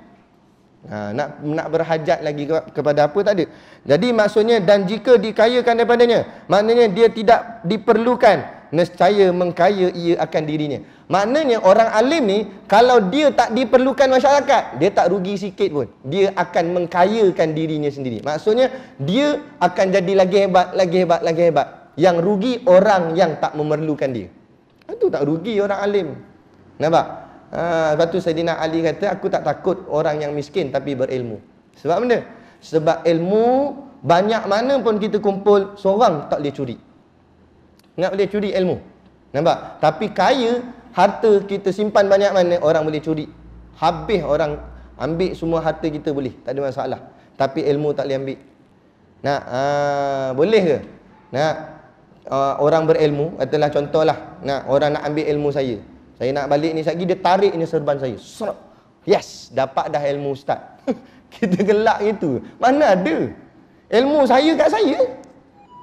ha, nak nak berhajat lagi ke, kepada apa tak ada jadi maksudnya dan jika dikayakan daripadanya maknanya dia tidak diperlukan nescaya mengkaya ia akan dirinya. Maknanya orang alim ni kalau dia tak diperlukan masyarakat, dia tak rugi sikit pun. Dia akan mengkayakan dirinya sendiri. Maksudnya dia akan jadi lagi hebat, lagi hebat, lagi hebat. Yang rugi orang yang tak memerlukan dia. Itu tak rugi orang alim. Nampak? Ha, lepas tu Sayyidina Ali kata, aku tak takut orang yang miskin tapi berilmu. Sebab mana? Sebab ilmu banyak mana pun kita kumpul, seorang tak boleh curi nak boleh curi ilmu nampak tapi kaya harta kita simpan banyak mana orang boleh curi habis orang ambil semua harta kita boleh tak ada masalah tapi ilmu tak boleh ambil nak aa, ah, boleh ke nak aa, ah, orang berilmu katalah contohlah nak orang nak ambil ilmu saya saya nak balik ni satgi dia tarik ni serban saya Serap. yes dapat dah ilmu ustaz (laughs) kita gelak gitu mana ada ilmu saya kat saya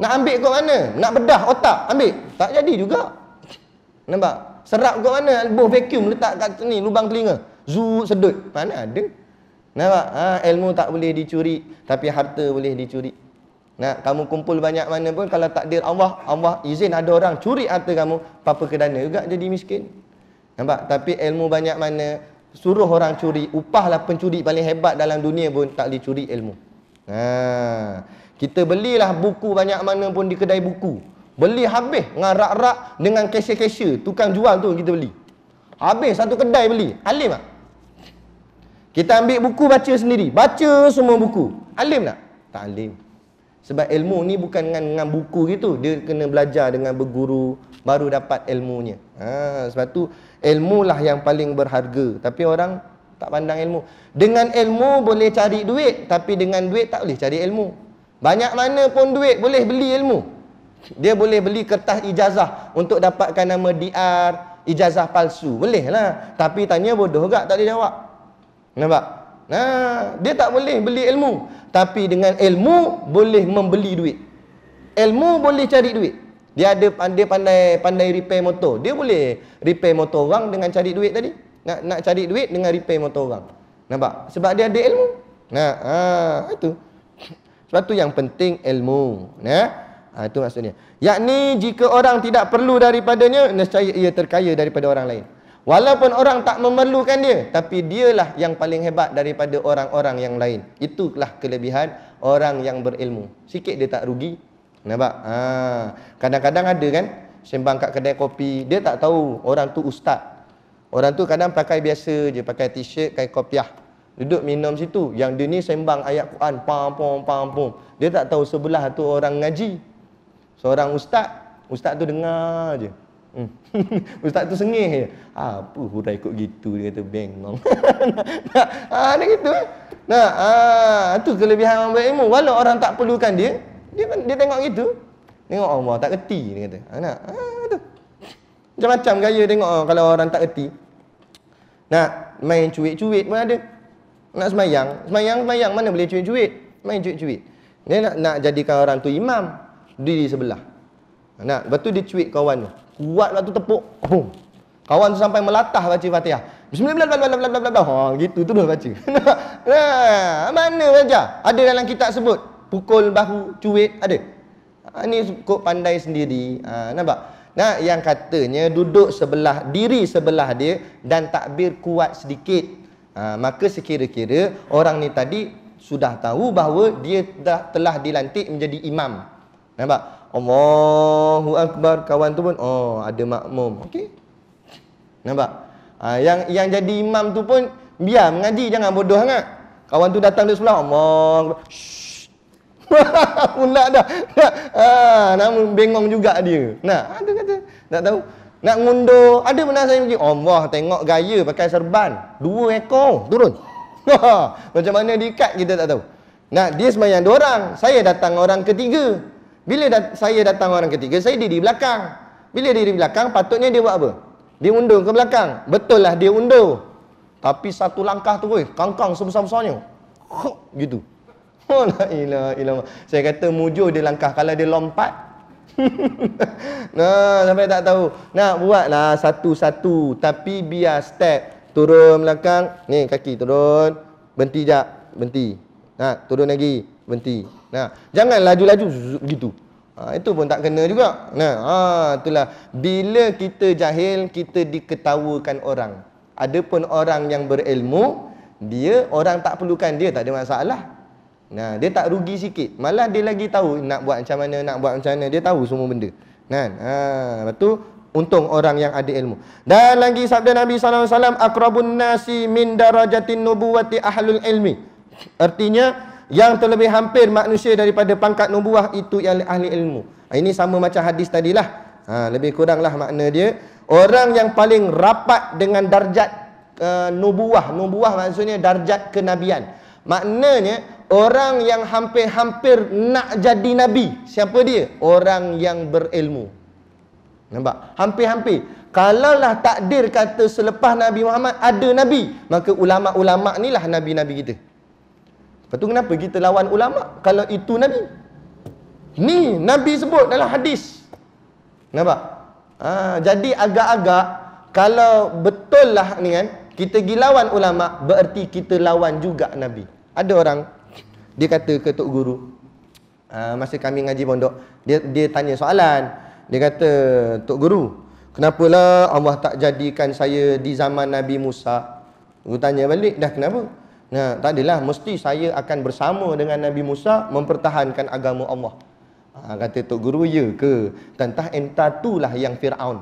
nak ambil kau mana? Nak bedah otak, ambil. Tak jadi juga. Nampak? Serap kau mana? Elbow vacuum letak kat sini, lubang telinga. Zut, sedut. Mana ada? Nampak? Ha, ilmu tak boleh dicuri, tapi harta boleh dicuri. Nak kamu kumpul banyak mana pun kalau takdir Allah, Allah izin ada orang curi harta kamu, apa ke dana juga jadi miskin. Nampak? Tapi ilmu banyak mana suruh orang curi, upahlah pencuri paling hebat dalam dunia pun tak dicuri ilmu. Ha. Kita belilah buku banyak mana pun di kedai buku. Beli habis dengan rak-rak dengan kesia-kesia. Tukang jual tu kita beli. Habis satu kedai beli. Alim tak? Kita ambil buku baca sendiri. Baca semua buku. Alim tak? Tak alim. Sebab ilmu ni bukan dengan, dengan buku gitu. Dia kena belajar dengan berguru. Baru dapat ilmunya. Ha, sebab tu ilmu lah yang paling berharga. Tapi orang tak pandang ilmu. Dengan ilmu boleh cari duit. Tapi dengan duit tak boleh cari ilmu. Banyak mana pun duit boleh beli ilmu. Dia boleh beli kertas ijazah untuk dapatkan nama DR, ijazah palsu. Boleh lah. Tapi tanya bodoh juga tak dijawab. jawab. Nampak? Nah, dia tak boleh beli ilmu. Tapi dengan ilmu boleh membeli duit. Ilmu boleh cari duit. Dia ada dia pandai pandai repair motor. Dia boleh repair motor orang dengan cari duit tadi. Nak nak cari duit dengan repair motor orang. Nampak? Sebab dia ada ilmu. Nah, ha, itu. Sebab tu yang penting ilmu. Ya? Ha, itu maksudnya. Yakni jika orang tidak perlu daripadanya, nescaya ia terkaya daripada orang lain. Walaupun orang tak memerlukan dia, tapi dialah yang paling hebat daripada orang-orang yang lain. Itulah kelebihan orang yang berilmu. Sikit dia tak rugi. Nampak? Ha. Kadang-kadang ha. ada kan, sembang kat kedai kopi, dia tak tahu orang tu ustaz. Orang tu kadang pakai biasa je, pakai t-shirt, pakai kopiah. Duduk minum situ Yang dia ni sembang ayat Quran pam, pam, pam, pam. Dia tak tahu sebelah tu orang ngaji Seorang ustaz Ustaz tu dengar je hmm. (laughs) Ustaz tu sengih je Apa hurai ikut gitu Dia kata bang (laughs) nak, ha, eh. nak, Ada ha, gitu Nah, ah, tu kelebihan orang berilmu. Walau orang tak perlukan dia, dia dia tengok gitu. Tengok Allah tak reti dia kata. Ah, nak. Ah, tu. Macam-macam gaya tengok kalau orang tak reti. Nak main cuik-cuik pun ada. Nak semayang, semayang, semayang mana boleh cuit-cuit Main cuit-cuit Dia nak, nak jadikan orang tu imam Diri sebelah nak. Lepas tu dia cuit kawan tu Kuat waktu tepuk, boom Kawan tu sampai melatah baca fatihah Bismillahirrahmanirrahim Haa, gitu tu dah baca (laughs) Nah, mana baca? Ada dalam kitab sebut Pukul bahu, cuit, ada ha, Ni kok pandai sendiri ha, Nampak? Nah, yang katanya duduk sebelah, diri sebelah dia Dan takbir kuat sedikit Ha, maka sekira-kira orang ni tadi sudah tahu bahawa dia dah telah dilantik menjadi imam. Nampak? Allahu akbar kawan tu pun oh ada makmum. Okey. Nampak? Ha, yang yang jadi imam tu pun biar mengaji jangan bodoh sangat. Kawan tu datang dari sebelah. Allah. (laughs) Pula dah. Ha, nama bengong juga dia. Nah, ha, tu kata. Tak tahu. Nak mundur Ada mana saya pergi Allah tengok gaya pakai serban Dua ekor turun (laughs) Macam mana diikat kita tak tahu Nak dia sembahyang dua orang Saya datang orang ketiga Bila dat saya datang orang ketiga Saya diri belakang Bila diri belakang patutnya dia buat apa Dia undur ke belakang Betul lah dia undur Tapi satu langkah tu weh Kangkang sebesar-besarnya Gitu Oh, (laughs) la ilah, ilah. Saya kata mujur dia langkah Kalau dia lompat (laughs) nah, sampai tak tahu. Nak buatlah satu-satu tapi biar step. Turun belakang. Ni kaki turun. Berhenti jap. Berhenti. Nah, turun lagi. Berhenti. Nah, jangan laju-laju begitu. Ha, itu pun tak kena juga. Nah, ha, itulah bila kita jahil kita diketawakan orang. Adapun orang yang berilmu, dia orang tak perlukan dia tak ada masalah. Nah, dia tak rugi sikit. Malah dia lagi tahu nak buat macam mana, nak buat macam mana. Dia tahu semua benda. Kan? Ha, lepas tu untung orang yang ada ilmu. Dan lagi sabda Nabi sallallahu alaihi wasallam aqrabun nasi min darajatin nubuwati ahlul ilmi. Artinya yang terlebih hampir manusia daripada pangkat nubuah itu ialah ahli ilmu. Ha, ini sama macam hadis tadilah. Ha, lebih kuranglah makna dia. Orang yang paling rapat dengan darjat uh, nubuah. Nubuah maksudnya darjat kenabian. Maknanya Orang yang hampir-hampir nak jadi Nabi Siapa dia? Orang yang berilmu Nampak? Hampir-hampir Kalaulah takdir kata selepas Nabi Muhammad ada Nabi Maka ulama'-ulama' ni lah Nabi-Nabi kita Lepas tu kenapa kita lawan ulama' kalau itu Nabi? Ni Nabi sebut dalam hadis Nampak? Ha, jadi agak-agak Kalau betul lah ni kan Kita gilawan ulama' Bererti kita lawan juga Nabi Ada orang dia kata ke Tok Guru uh, Masa kami ngaji pondok dia, dia tanya soalan Dia kata Tok Guru Kenapalah Allah tak jadikan saya di zaman Nabi Musa Guru tanya balik dah kenapa Nah, tak adalah mesti saya akan bersama dengan Nabi Musa mempertahankan agama Allah. Ha, kata Tok Guru ya ke? Tentah entah tu lah yang Fir'aun.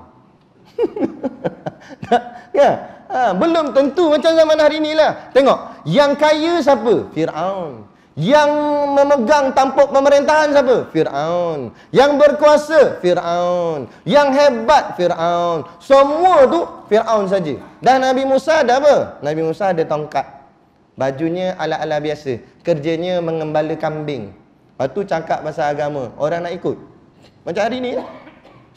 (laughs) ya, ha, belum tentu macam zaman hari lah Tengok, yang kaya siapa? Fir'aun. Yang memegang tampuk pemerintahan siapa? Fir'aun. Yang berkuasa? Fir'aun. Yang hebat? Fir'aun. Semua tu Fir'aun saja. Dan Nabi Musa ada apa? Nabi Musa ada tongkat. Bajunya ala-ala biasa. Kerjanya mengembala kambing. Lepas tu cakap pasal agama. Orang nak ikut. Macam hari ni lah.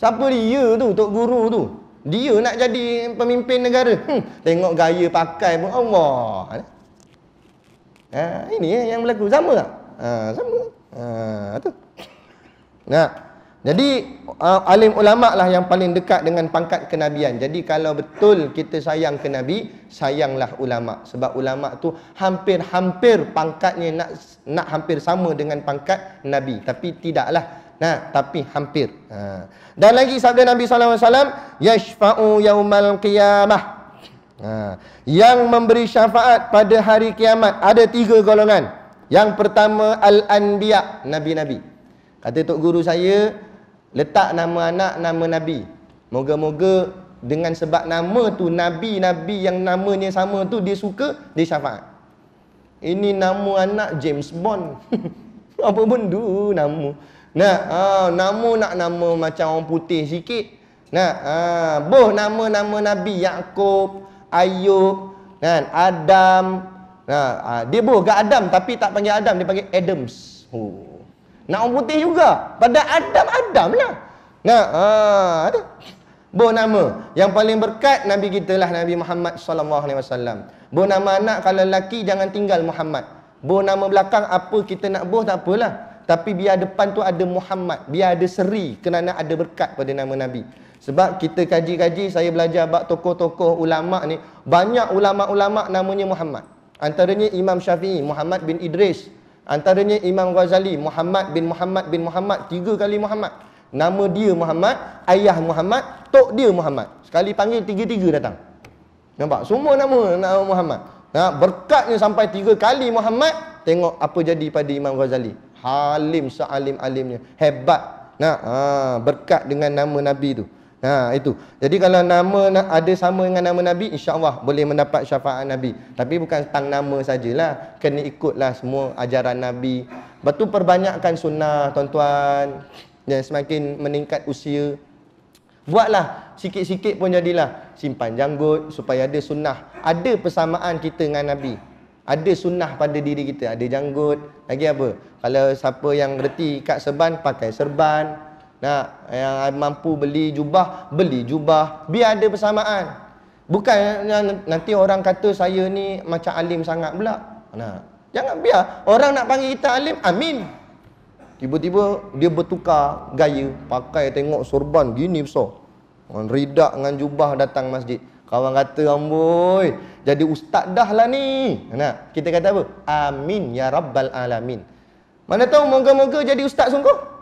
Siapa dia tu? Tok Guru tu. Dia nak jadi pemimpin negara. Hmm. Tengok gaya pakai pun. Allah. Ha, ini eh yang berlaku sama tak? Ha, sama. Ha, tu. Nah. Jadi uh, alim ulama lah yang paling dekat dengan pangkat kenabian. Jadi kalau betul kita sayang ke nabi, sayanglah ulama. Sebab ulama tu hampir-hampir pangkatnya nak nak hampir sama dengan pangkat nabi. Tapi tidaklah. Nah, tapi hampir. Ha. Dan lagi sabda Nabi sallallahu alaihi wasallam, yashfa'u yaumal qiyamah. Ha. Yang memberi syafaat pada hari kiamat ada tiga golongan. Yang pertama al-anbiya, nabi-nabi. Kata tok guru saya letak nama anak nama nabi. Moga-moga dengan sebab nama tu nabi-nabi yang namanya sama tu dia suka dia syafaat. Ini nama anak James Bond. (laughs) Apa benda nama? Nah, ha, nama nak nama macam orang putih sikit. Nah, ha, boh nama-nama nabi Yakub, Ayub kan Adam nah ha, ha, dia boh ke Adam tapi tak panggil Adam dia panggil Adams oh nak orang putih juga pada Adam Adam lah nah ha ada boh nama yang paling berkat nabi kita lah nabi Muhammad sallallahu alaihi wasallam boh nama anak kalau lelaki jangan tinggal Muhammad boh nama belakang apa kita nak boh tak apalah tapi biar depan tu ada Muhammad biar ada seri kerana ada berkat pada nama Nabi sebab kita kaji-kaji saya belajar bab tokoh-tokoh ulama ni banyak ulama-ulama namanya Muhammad antaranya Imam Syafi'i Muhammad bin Idris antaranya Imam Ghazali Muhammad bin Muhammad bin Muhammad tiga kali Muhammad nama dia Muhammad ayah Muhammad tok dia Muhammad sekali panggil tiga-tiga datang nampak semua nama nama Muhammad Nah, berkatnya sampai tiga kali Muhammad Tengok apa jadi pada Imam Ghazali Halim sealim-alimnya. Hebat. Nah, ha, berkat dengan nama Nabi tu. Nah, ha, itu. Jadi kalau nama ada sama dengan nama Nabi, insya-Allah boleh mendapat syafaat Nabi. Tapi bukan tentang nama sajalah, kena ikutlah semua ajaran Nabi. Betul perbanyakkan sunnah, tuan-tuan. Ya, semakin meningkat usia Buatlah sikit-sikit pun jadilah Simpan janggut supaya ada sunnah Ada persamaan kita dengan Nabi Ada sunnah pada diri kita Ada janggut Lagi apa? Kalau siapa yang reti kat serban Pakai serban Nak Yang mampu beli jubah Beli jubah Biar ada persamaan Bukan nanti orang kata saya ni Macam alim sangat pula nah, Jangan biar Orang nak panggil kita alim Amin Tiba-tiba dia bertukar gaya Pakai tengok sorban gini besar Dengan ridak dengan jubah datang masjid Kawan kata amboi Jadi ustaz dah lah ni nah, Kita kata apa? Amin ya rabbal alamin mana tahu moga-moga jadi ustaz sungguh.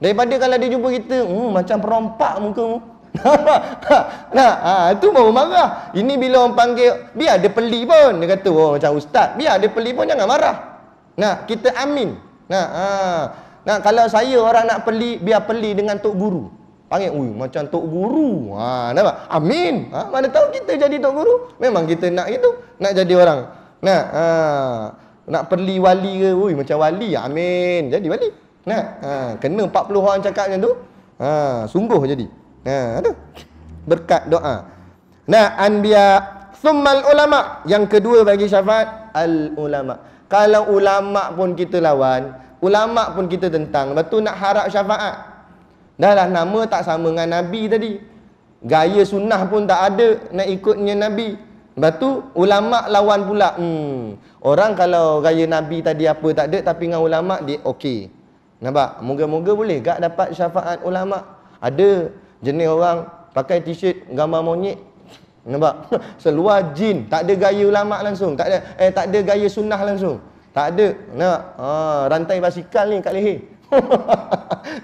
Daripada kalau dia jumpa kita, hmm, macam perompak muka mu. (laughs) nah, ha, itu baru marah. Ini bila orang panggil, biar dia peli pun. Dia kata, oh, macam ustaz. Biar dia peli pun, jangan marah. Nah, kita amin. Nah, ha. nah kalau saya orang nak peli, biar peli dengan Tok Guru. Panggil, ui, macam Tok Guru. Ha, nampak? Amin. Ha, mana tahu kita jadi Tok Guru. Memang kita nak itu. Nak jadi orang. Nah, ha nak perli wali ke Ui, macam wali amin jadi wali Nah, ha kena 40 orang cakap macam tu ha sungguh jadi ha tu berkat doa nah anbiya thummal ulama yang kedua bagi syafaat al ulama kalau ulama pun kita lawan ulama pun kita tentang betul nak harap syafaat dah lah nama tak sama dengan nabi tadi gaya sunnah pun tak ada nak ikutnya nabi Lepas tu ulama lawan pula. Hmm. Orang kalau raya nabi tadi apa tak ada tapi dengan ulama dia okey. Nampak? Moga-moga boleh gak dapat syafaat ulama. Ada jenis orang pakai t-shirt gambar monyet. Nampak? (laughs) Seluar jin, tak ada gaya ulama langsung. Tak ada eh tak ada gaya sunnah langsung. Tak ada. Nampak? Ha, rantai basikal ni kat leher. (laughs)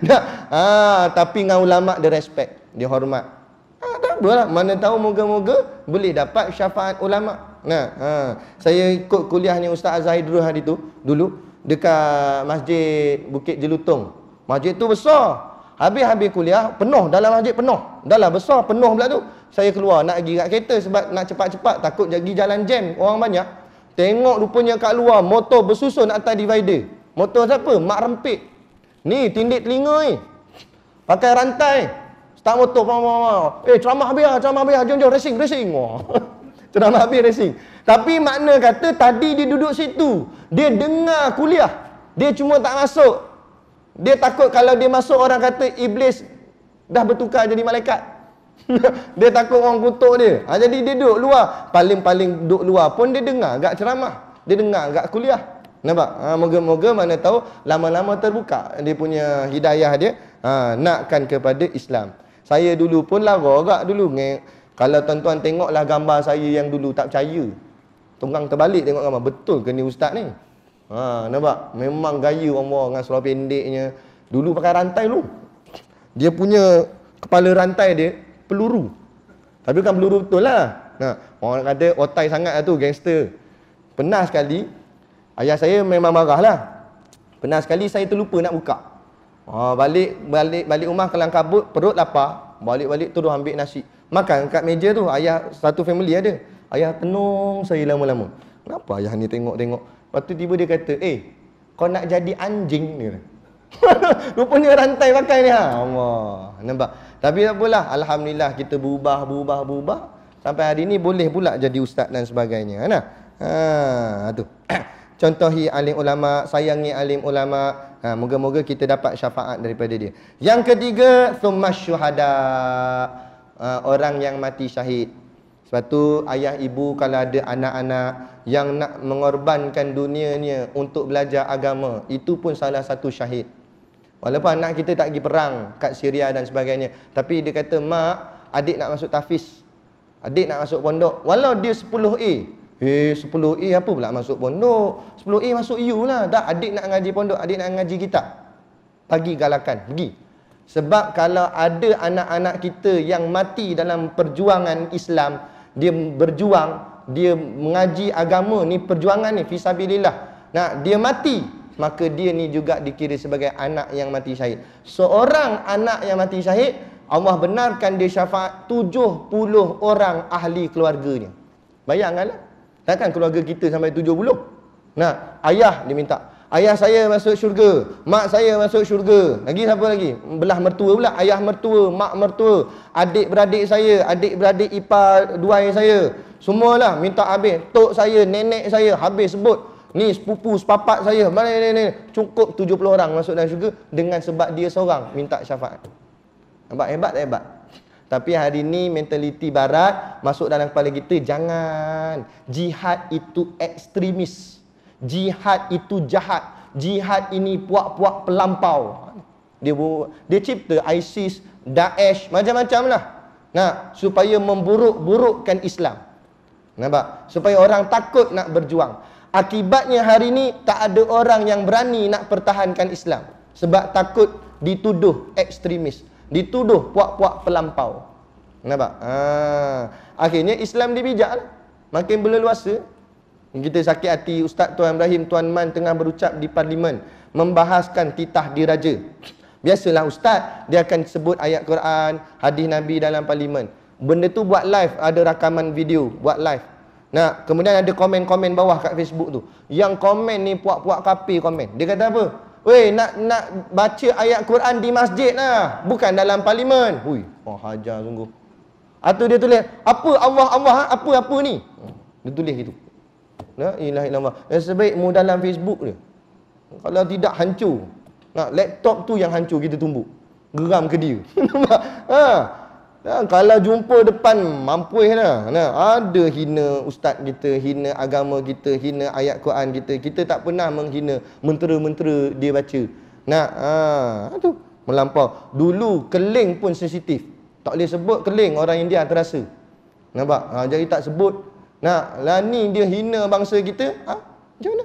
nah, ha, tapi dengan ulama dia respect, dia hormat. Ha, tak apalah. Mana tahu moga-moga boleh dapat syafaat ulama. Nah, ha. Saya ikut kuliah ni Ustaz Zahidul hari tu dulu dekat Masjid Bukit Jelutong. Masjid tu besar. Habis-habis kuliah penuh dalam masjid penuh. Dalam besar penuh pula tu. Saya keluar nak pergi kat kereta sebab nak cepat-cepat takut jadi jalan jam orang banyak. Tengok rupanya kat luar motor bersusun atas divider. Motor siapa? Mak rempit. Ni tindik telinga ni. Pakai rantai. Tak motor, faham, faham, faham. Eh, ceramah habis lah, ceramah habis lah. Jom, jom, racing, racing. Wah. (laughs) ceramah habis, racing. Tapi makna kata, tadi dia duduk situ. Dia dengar kuliah. Dia cuma tak masuk. Dia takut kalau dia masuk, orang kata iblis dah bertukar jadi malaikat. (laughs) dia takut orang kutuk dia. Ha, jadi dia duduk luar. Paling-paling duduk luar pun dia dengar agak ceramah. Dia dengar agak kuliah. Nampak? Ha, moga-moga mana tahu lama-lama terbuka dia punya hidayah dia ha, nakkan kepada Islam. Saya dulu pun lara agak dulu. Kalau tuan-tuan tengoklah gambar saya yang dulu tak percaya. Tunggang terbalik tengok gambar. Betul ke ni ustaz ni? Ha, nampak? Memang gaya orang-orang dengan seluar pendeknya. Dulu pakai rantai dulu. Dia punya kepala rantai dia peluru. Tapi kan peluru betul lah. Nah, orang kata otai sangat lah tu gangster. Pernah sekali, ayah saya memang marah lah. Pernah sekali saya terlupa nak buka. Oh, balik balik balik rumah kelang kabut, perut lapar, balik-balik terus ambil nasi. Makan kat meja tu ayah satu family ada. Ayah tenung saya lama-lama. Kenapa ayah ni tengok-tengok? Lepas tu tiba dia kata, "Eh, kau nak jadi anjing ni." (laughs) Rupanya rantai pakai ni ha. Allah. Nampak. Tapi tak apalah, alhamdulillah kita berubah, berubah, berubah sampai hari ni boleh pula jadi ustaz dan sebagainya. Ha, nah. Ha, tu. (clears throat) Contohi alim ulama, sayangi alim ulama, Ha, moga-moga kita dapat syafaat daripada dia. Yang ketiga, sumas syuhada. Ha, orang yang mati syahid. Sebab tu ayah ibu kalau ada anak-anak yang nak mengorbankan dunianya untuk belajar agama, itu pun salah satu syahid. Walaupun anak kita tak pergi perang kat Syria dan sebagainya. Tapi dia kata, mak, adik nak masuk tafis. Adik nak masuk pondok. Walau dia 10A, Eh, 10E apa pula masuk pondok? 10E masuk U lah. tak adik nak ngaji pondok, adik nak ngaji kita. Pagi galakan, pergi. Sebab kalau ada anak-anak kita yang mati dalam perjuangan Islam, dia berjuang, dia mengaji agama ni perjuangan ni fisabilillah. Nah, dia mati, maka dia ni juga dikira sebagai anak yang mati syahid. Seorang anak yang mati syahid, Allah benarkan dia syafaat 70 orang ahli keluarganya. Bayangkanlah Takkan keluarga kita sampai 70? Nak, ayah dia minta. Ayah saya masuk syurga, mak saya masuk syurga. Lagi siapa lagi? Belah mertua pula, ayah mertua, mak mertua, adik-beradik saya, adik-beradik ipar duai saya. Semualah minta habis. Tok saya, nenek saya, habis sebut. Ni sepupu, sepapat saya. Mana ni ni? Cukup 70 orang masuk dalam syurga dengan sebab dia seorang minta syafaat. Nampak hebat tak hebat. Tapi hari ni mentaliti barat masuk dalam kepala kita jangan jihad itu ekstremis. Jihad itu jahat. Jihad ini puak-puak pelampau. Dia buat, dia cipta ISIS, Daesh, macam-macam lah. Nah, supaya memburuk-burukkan Islam. Nampak? Supaya orang takut nak berjuang. Akibatnya hari ni tak ada orang yang berani nak pertahankan Islam. Sebab takut dituduh ekstremis dituduh puak-puak pelampau nampak ha. akhirnya Islam dibijak lah. makin berleluasa kita sakit hati Ustaz Tuan Ibrahim Tuan Man tengah berucap di parlimen membahaskan titah diraja biasalah Ustaz dia akan sebut ayat Quran hadis Nabi dalam parlimen benda tu buat live ada rakaman video buat live Nah, kemudian ada komen-komen bawah kat Facebook tu. Yang komen ni puak-puak kapi komen. Dia kata apa? Weh, nak nak baca ayat Quran di masjid lah. Bukan dalam parlimen. Hui, oh, hajar sungguh. Atau ah, dia tulis, apa Allah, Allah, ah, apa-apa ni? Dia tulis gitu. La ilah ilah Allah. Sebaik mu dalam Facebook dia. Kalau tidak, hancur. Nah, laptop tu yang hancur kita tumbuk. Geram ke dia. (laughs) Nampak? ha. Ha, kalau jumpa depan mampu dah. Nah, ha, ada hina ustaz kita, hina agama kita, hina ayat Quran kita. Kita tak pernah menghina mentera-mentera dia baca. Nah, ha, ha, tu melampau. Dulu keling pun sensitif. Tak boleh sebut keling orang India terasa. Nampak? Ha, jadi tak sebut. Nah, lah ni dia hina bangsa kita. Ha, macam mana?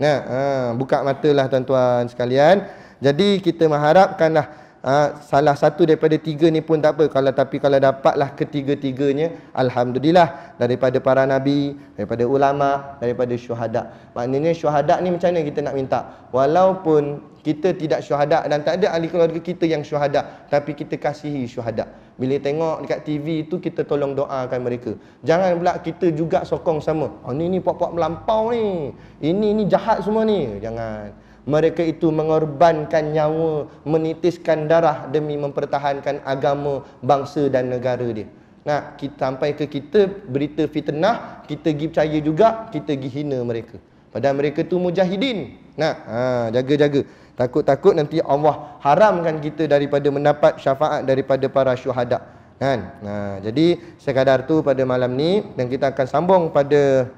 Nah, ha, buka matalah tuan-tuan sekalian. Jadi kita mengharapkanlah. lah ha, salah satu daripada tiga ni pun tak apa kalau tapi kalau dapatlah ketiga-tiganya alhamdulillah daripada para nabi daripada ulama daripada syuhada maknanya syuhada ni macam mana kita nak minta walaupun kita tidak syuhada dan tak ada ahli keluarga kita yang syuhada tapi kita kasihi syuhada bila tengok dekat TV tu kita tolong doakan mereka jangan pula kita juga sokong sama oh, ni ni puak-puak melampau ni ini ni jahat semua ni jangan mereka itu mengorbankan nyawa, menitiskan darah demi mempertahankan agama, bangsa dan negara dia. Nak kita sampai ke kita berita fitnah, kita gi percaya juga, kita gi hina mereka. Padahal mereka tu mujahidin. Nah, ha, jaga-jaga. Takut-takut nanti Allah haramkan kita daripada mendapat syafaat daripada para syuhada. Kan? Ha, jadi sekadar tu pada malam ni dan kita akan sambung pada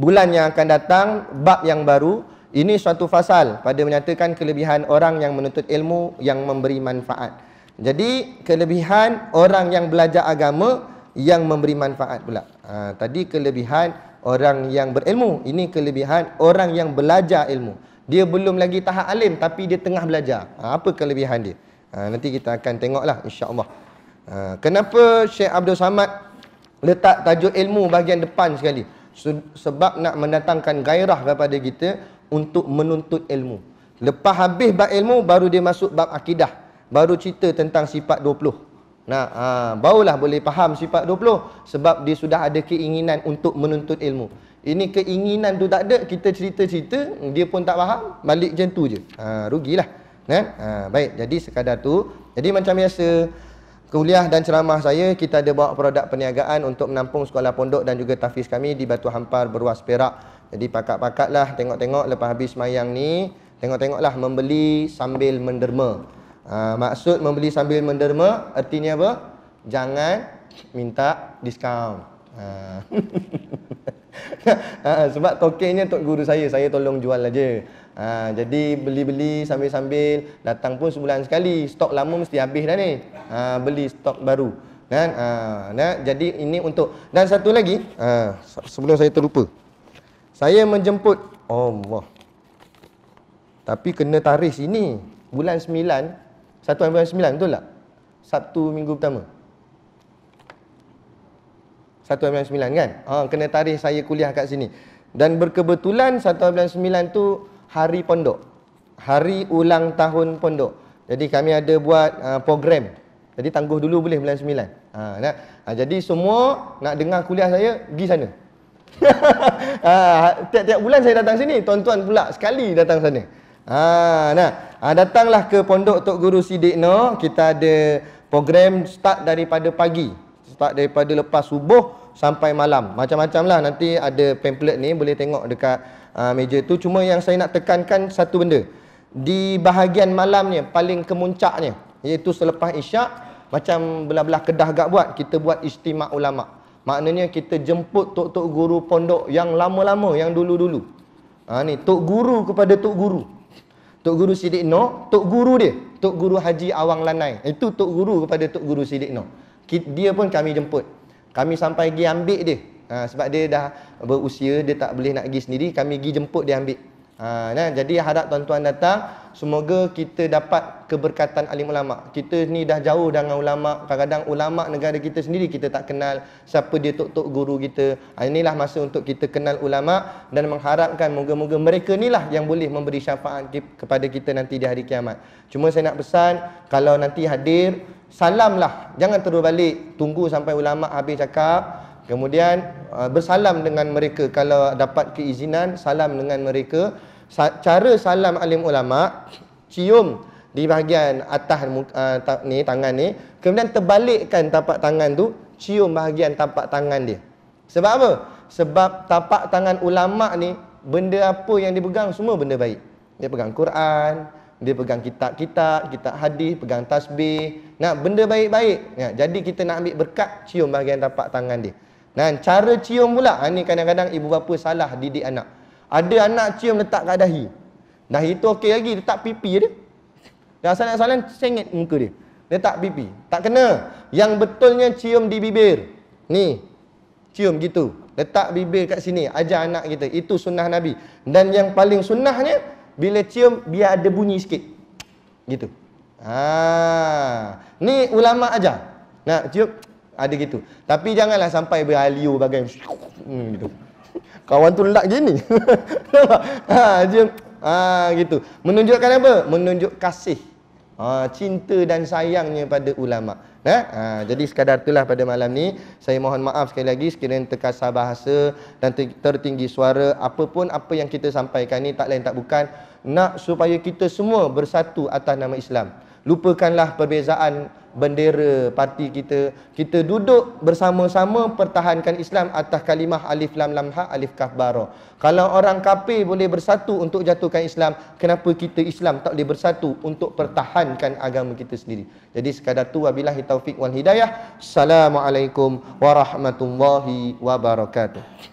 bulan yang akan datang bab yang baru ini suatu fasal pada menyatakan kelebihan orang yang menuntut ilmu yang memberi manfaat. Jadi kelebihan orang yang belajar agama yang memberi manfaat pula. Ha, tadi kelebihan orang yang berilmu, ini kelebihan orang yang belajar ilmu. Dia belum lagi tahap alim tapi dia tengah belajar. Ha, apa kelebihan dia? Ha, nanti kita akan tengoklah Insyaallah. Ha, kenapa Syekh Abdul Samad letak tajuk ilmu bahagian depan sekali? Sebab nak mendatangkan gairah kepada kita untuk menuntut ilmu. Lepas habis bab ilmu baru dia masuk bab akidah. Baru cerita tentang sifat 20. Nah, ha, barulah boleh faham sifat 20 sebab dia sudah ada keinginan untuk menuntut ilmu. Ini keinginan tu tak ada, kita cerita-cerita, dia pun tak faham, balik macam tu je. Ha, rugilah. Nah, kan? ha, baik. Jadi sekadar tu. Jadi macam biasa kuliah dan ceramah saya kita ada bawa produk perniagaan untuk menampung sekolah pondok dan juga tahfiz kami di Batu Hampar Beruas Perak jadi pakat-pakatlah tengok-tengok lepas habis semayang ni Tengok-tengoklah membeli sambil menderma ha, Maksud membeli sambil menderma Artinya apa? Jangan minta diskaun ha. (laughs) ha, Sebab tokennya untuk guru saya Saya tolong jual saja ha, Jadi beli-beli sambil-sambil Datang pun sebulan sekali Stok lama mesti habis dah ni ha, Beli stok baru dan, ha, nah, Jadi ini untuk Dan satu lagi ha, Sebelum saya terlupa saya menjemput Allah Tapi kena tarikh sini Bulan 9 Satu bulan 9 betul tak? Sabtu minggu pertama Satu bulan 9 kan? Ha, kena tarikh saya kuliah kat sini Dan berkebetulan Satu bulan 9 tu Hari pondok Hari ulang tahun pondok Jadi kami ada buat uh, program Jadi tangguh dulu boleh bulan 9 ha, nak, ha, Jadi semua nak dengar kuliah saya Pergi sana (laughs) Ah, tiap-tiap ha, bulan saya datang sini, tuan-tuan pula sekali datang sana. Ha, nah, ha, datanglah ke pondok Tok Guru Sidik No. Kita ada program start daripada pagi. Start daripada lepas subuh sampai malam. Macam-macam lah nanti ada pamphlet ni boleh tengok dekat uh, meja tu. Cuma yang saya nak tekankan satu benda. Di bahagian malamnya, paling kemuncaknya. Iaitu selepas isyak, macam belah-belah kedah agak buat, kita buat istimak ulama' Maknanya kita jemput tok-tok guru pondok yang lama-lama, yang dulu-dulu. Ha, ni, tok guru kepada tok guru. Tok guru Sidik Noh, tok guru dia. Tok guru Haji Awang Lanai. Itu tok guru kepada tok guru Sidik Noh. Dia pun kami jemput. Kami sampai pergi ambil dia. Ha, sebab dia dah berusia, dia tak boleh nak pergi sendiri. Kami pergi jemput dia ambil. Ha, nah, jadi harap tuan-tuan datang. Semoga kita dapat keberkatan alim ulama. Kita ni dah jauh dengan ulama. Kadang-kadang ulama negara kita sendiri kita tak kenal siapa dia tok-tok guru kita. Ah, inilah masa untuk kita kenal ulama dan mengharapkan moga-moga mereka nilah yang boleh memberi syafaat kepada kita nanti di hari kiamat. Cuma saya nak pesan kalau nanti hadir salamlah. Jangan terus balik. Tunggu sampai ulama habis cakap. Kemudian ah, bersalam dengan mereka kalau dapat keizinan salam dengan mereka cara salam alim ulama cium di bahagian atas uh, ni tangan ni kemudian terbalikkan tapak tangan tu cium bahagian tapak tangan dia sebab apa sebab tapak tangan ulama ni benda apa yang dipegang semua benda baik dia pegang Quran dia pegang kitab-kitab kitab hadis pegang tasbih nak benda baik-baik ya, jadi kita nak ambil berkat cium bahagian tapak tangan dia dan cara cium pula ha, ni kadang-kadang ibu bapa salah didik anak -anak. Ada anak cium letak kat dahi. Dahi tu okey lagi, letak pipi dia. Yang asal salam sengit muka dia. Letak pipi. Tak kena. Yang betulnya cium di bibir. Ni. Cium gitu. Letak bibir kat sini. Ajar anak kita. Itu sunnah Nabi. Dan yang paling sunnahnya, bila cium, biar ada bunyi sikit. Gitu. Ah, Ni ulama ajar. Nak cium? Ada gitu. Tapi janganlah sampai beralio bagai. Hmm, gitu kawan tu lelak gini (laughs) ha dia ha gitu menunjukkan apa menunjuk kasih ha cinta dan sayangnya pada ulama Ha? ha jadi sekadar itulah pada malam ni saya mohon maaf sekali lagi sekiranya terkasar bahasa dan tertinggi suara apapun apa yang kita sampaikan ni tak lain tak bukan nak supaya kita semua bersatu atas nama Islam lupakanlah perbezaan bendera parti kita kita duduk bersama-sama pertahankan Islam atas kalimah alif lam lam ha alif kaf baro kalau orang kafir boleh bersatu untuk jatuhkan Islam kenapa kita Islam tak boleh bersatu untuk pertahankan agama kita sendiri jadi sekadar tu wabillahi taufik wal hidayah assalamualaikum warahmatullahi wabarakatuh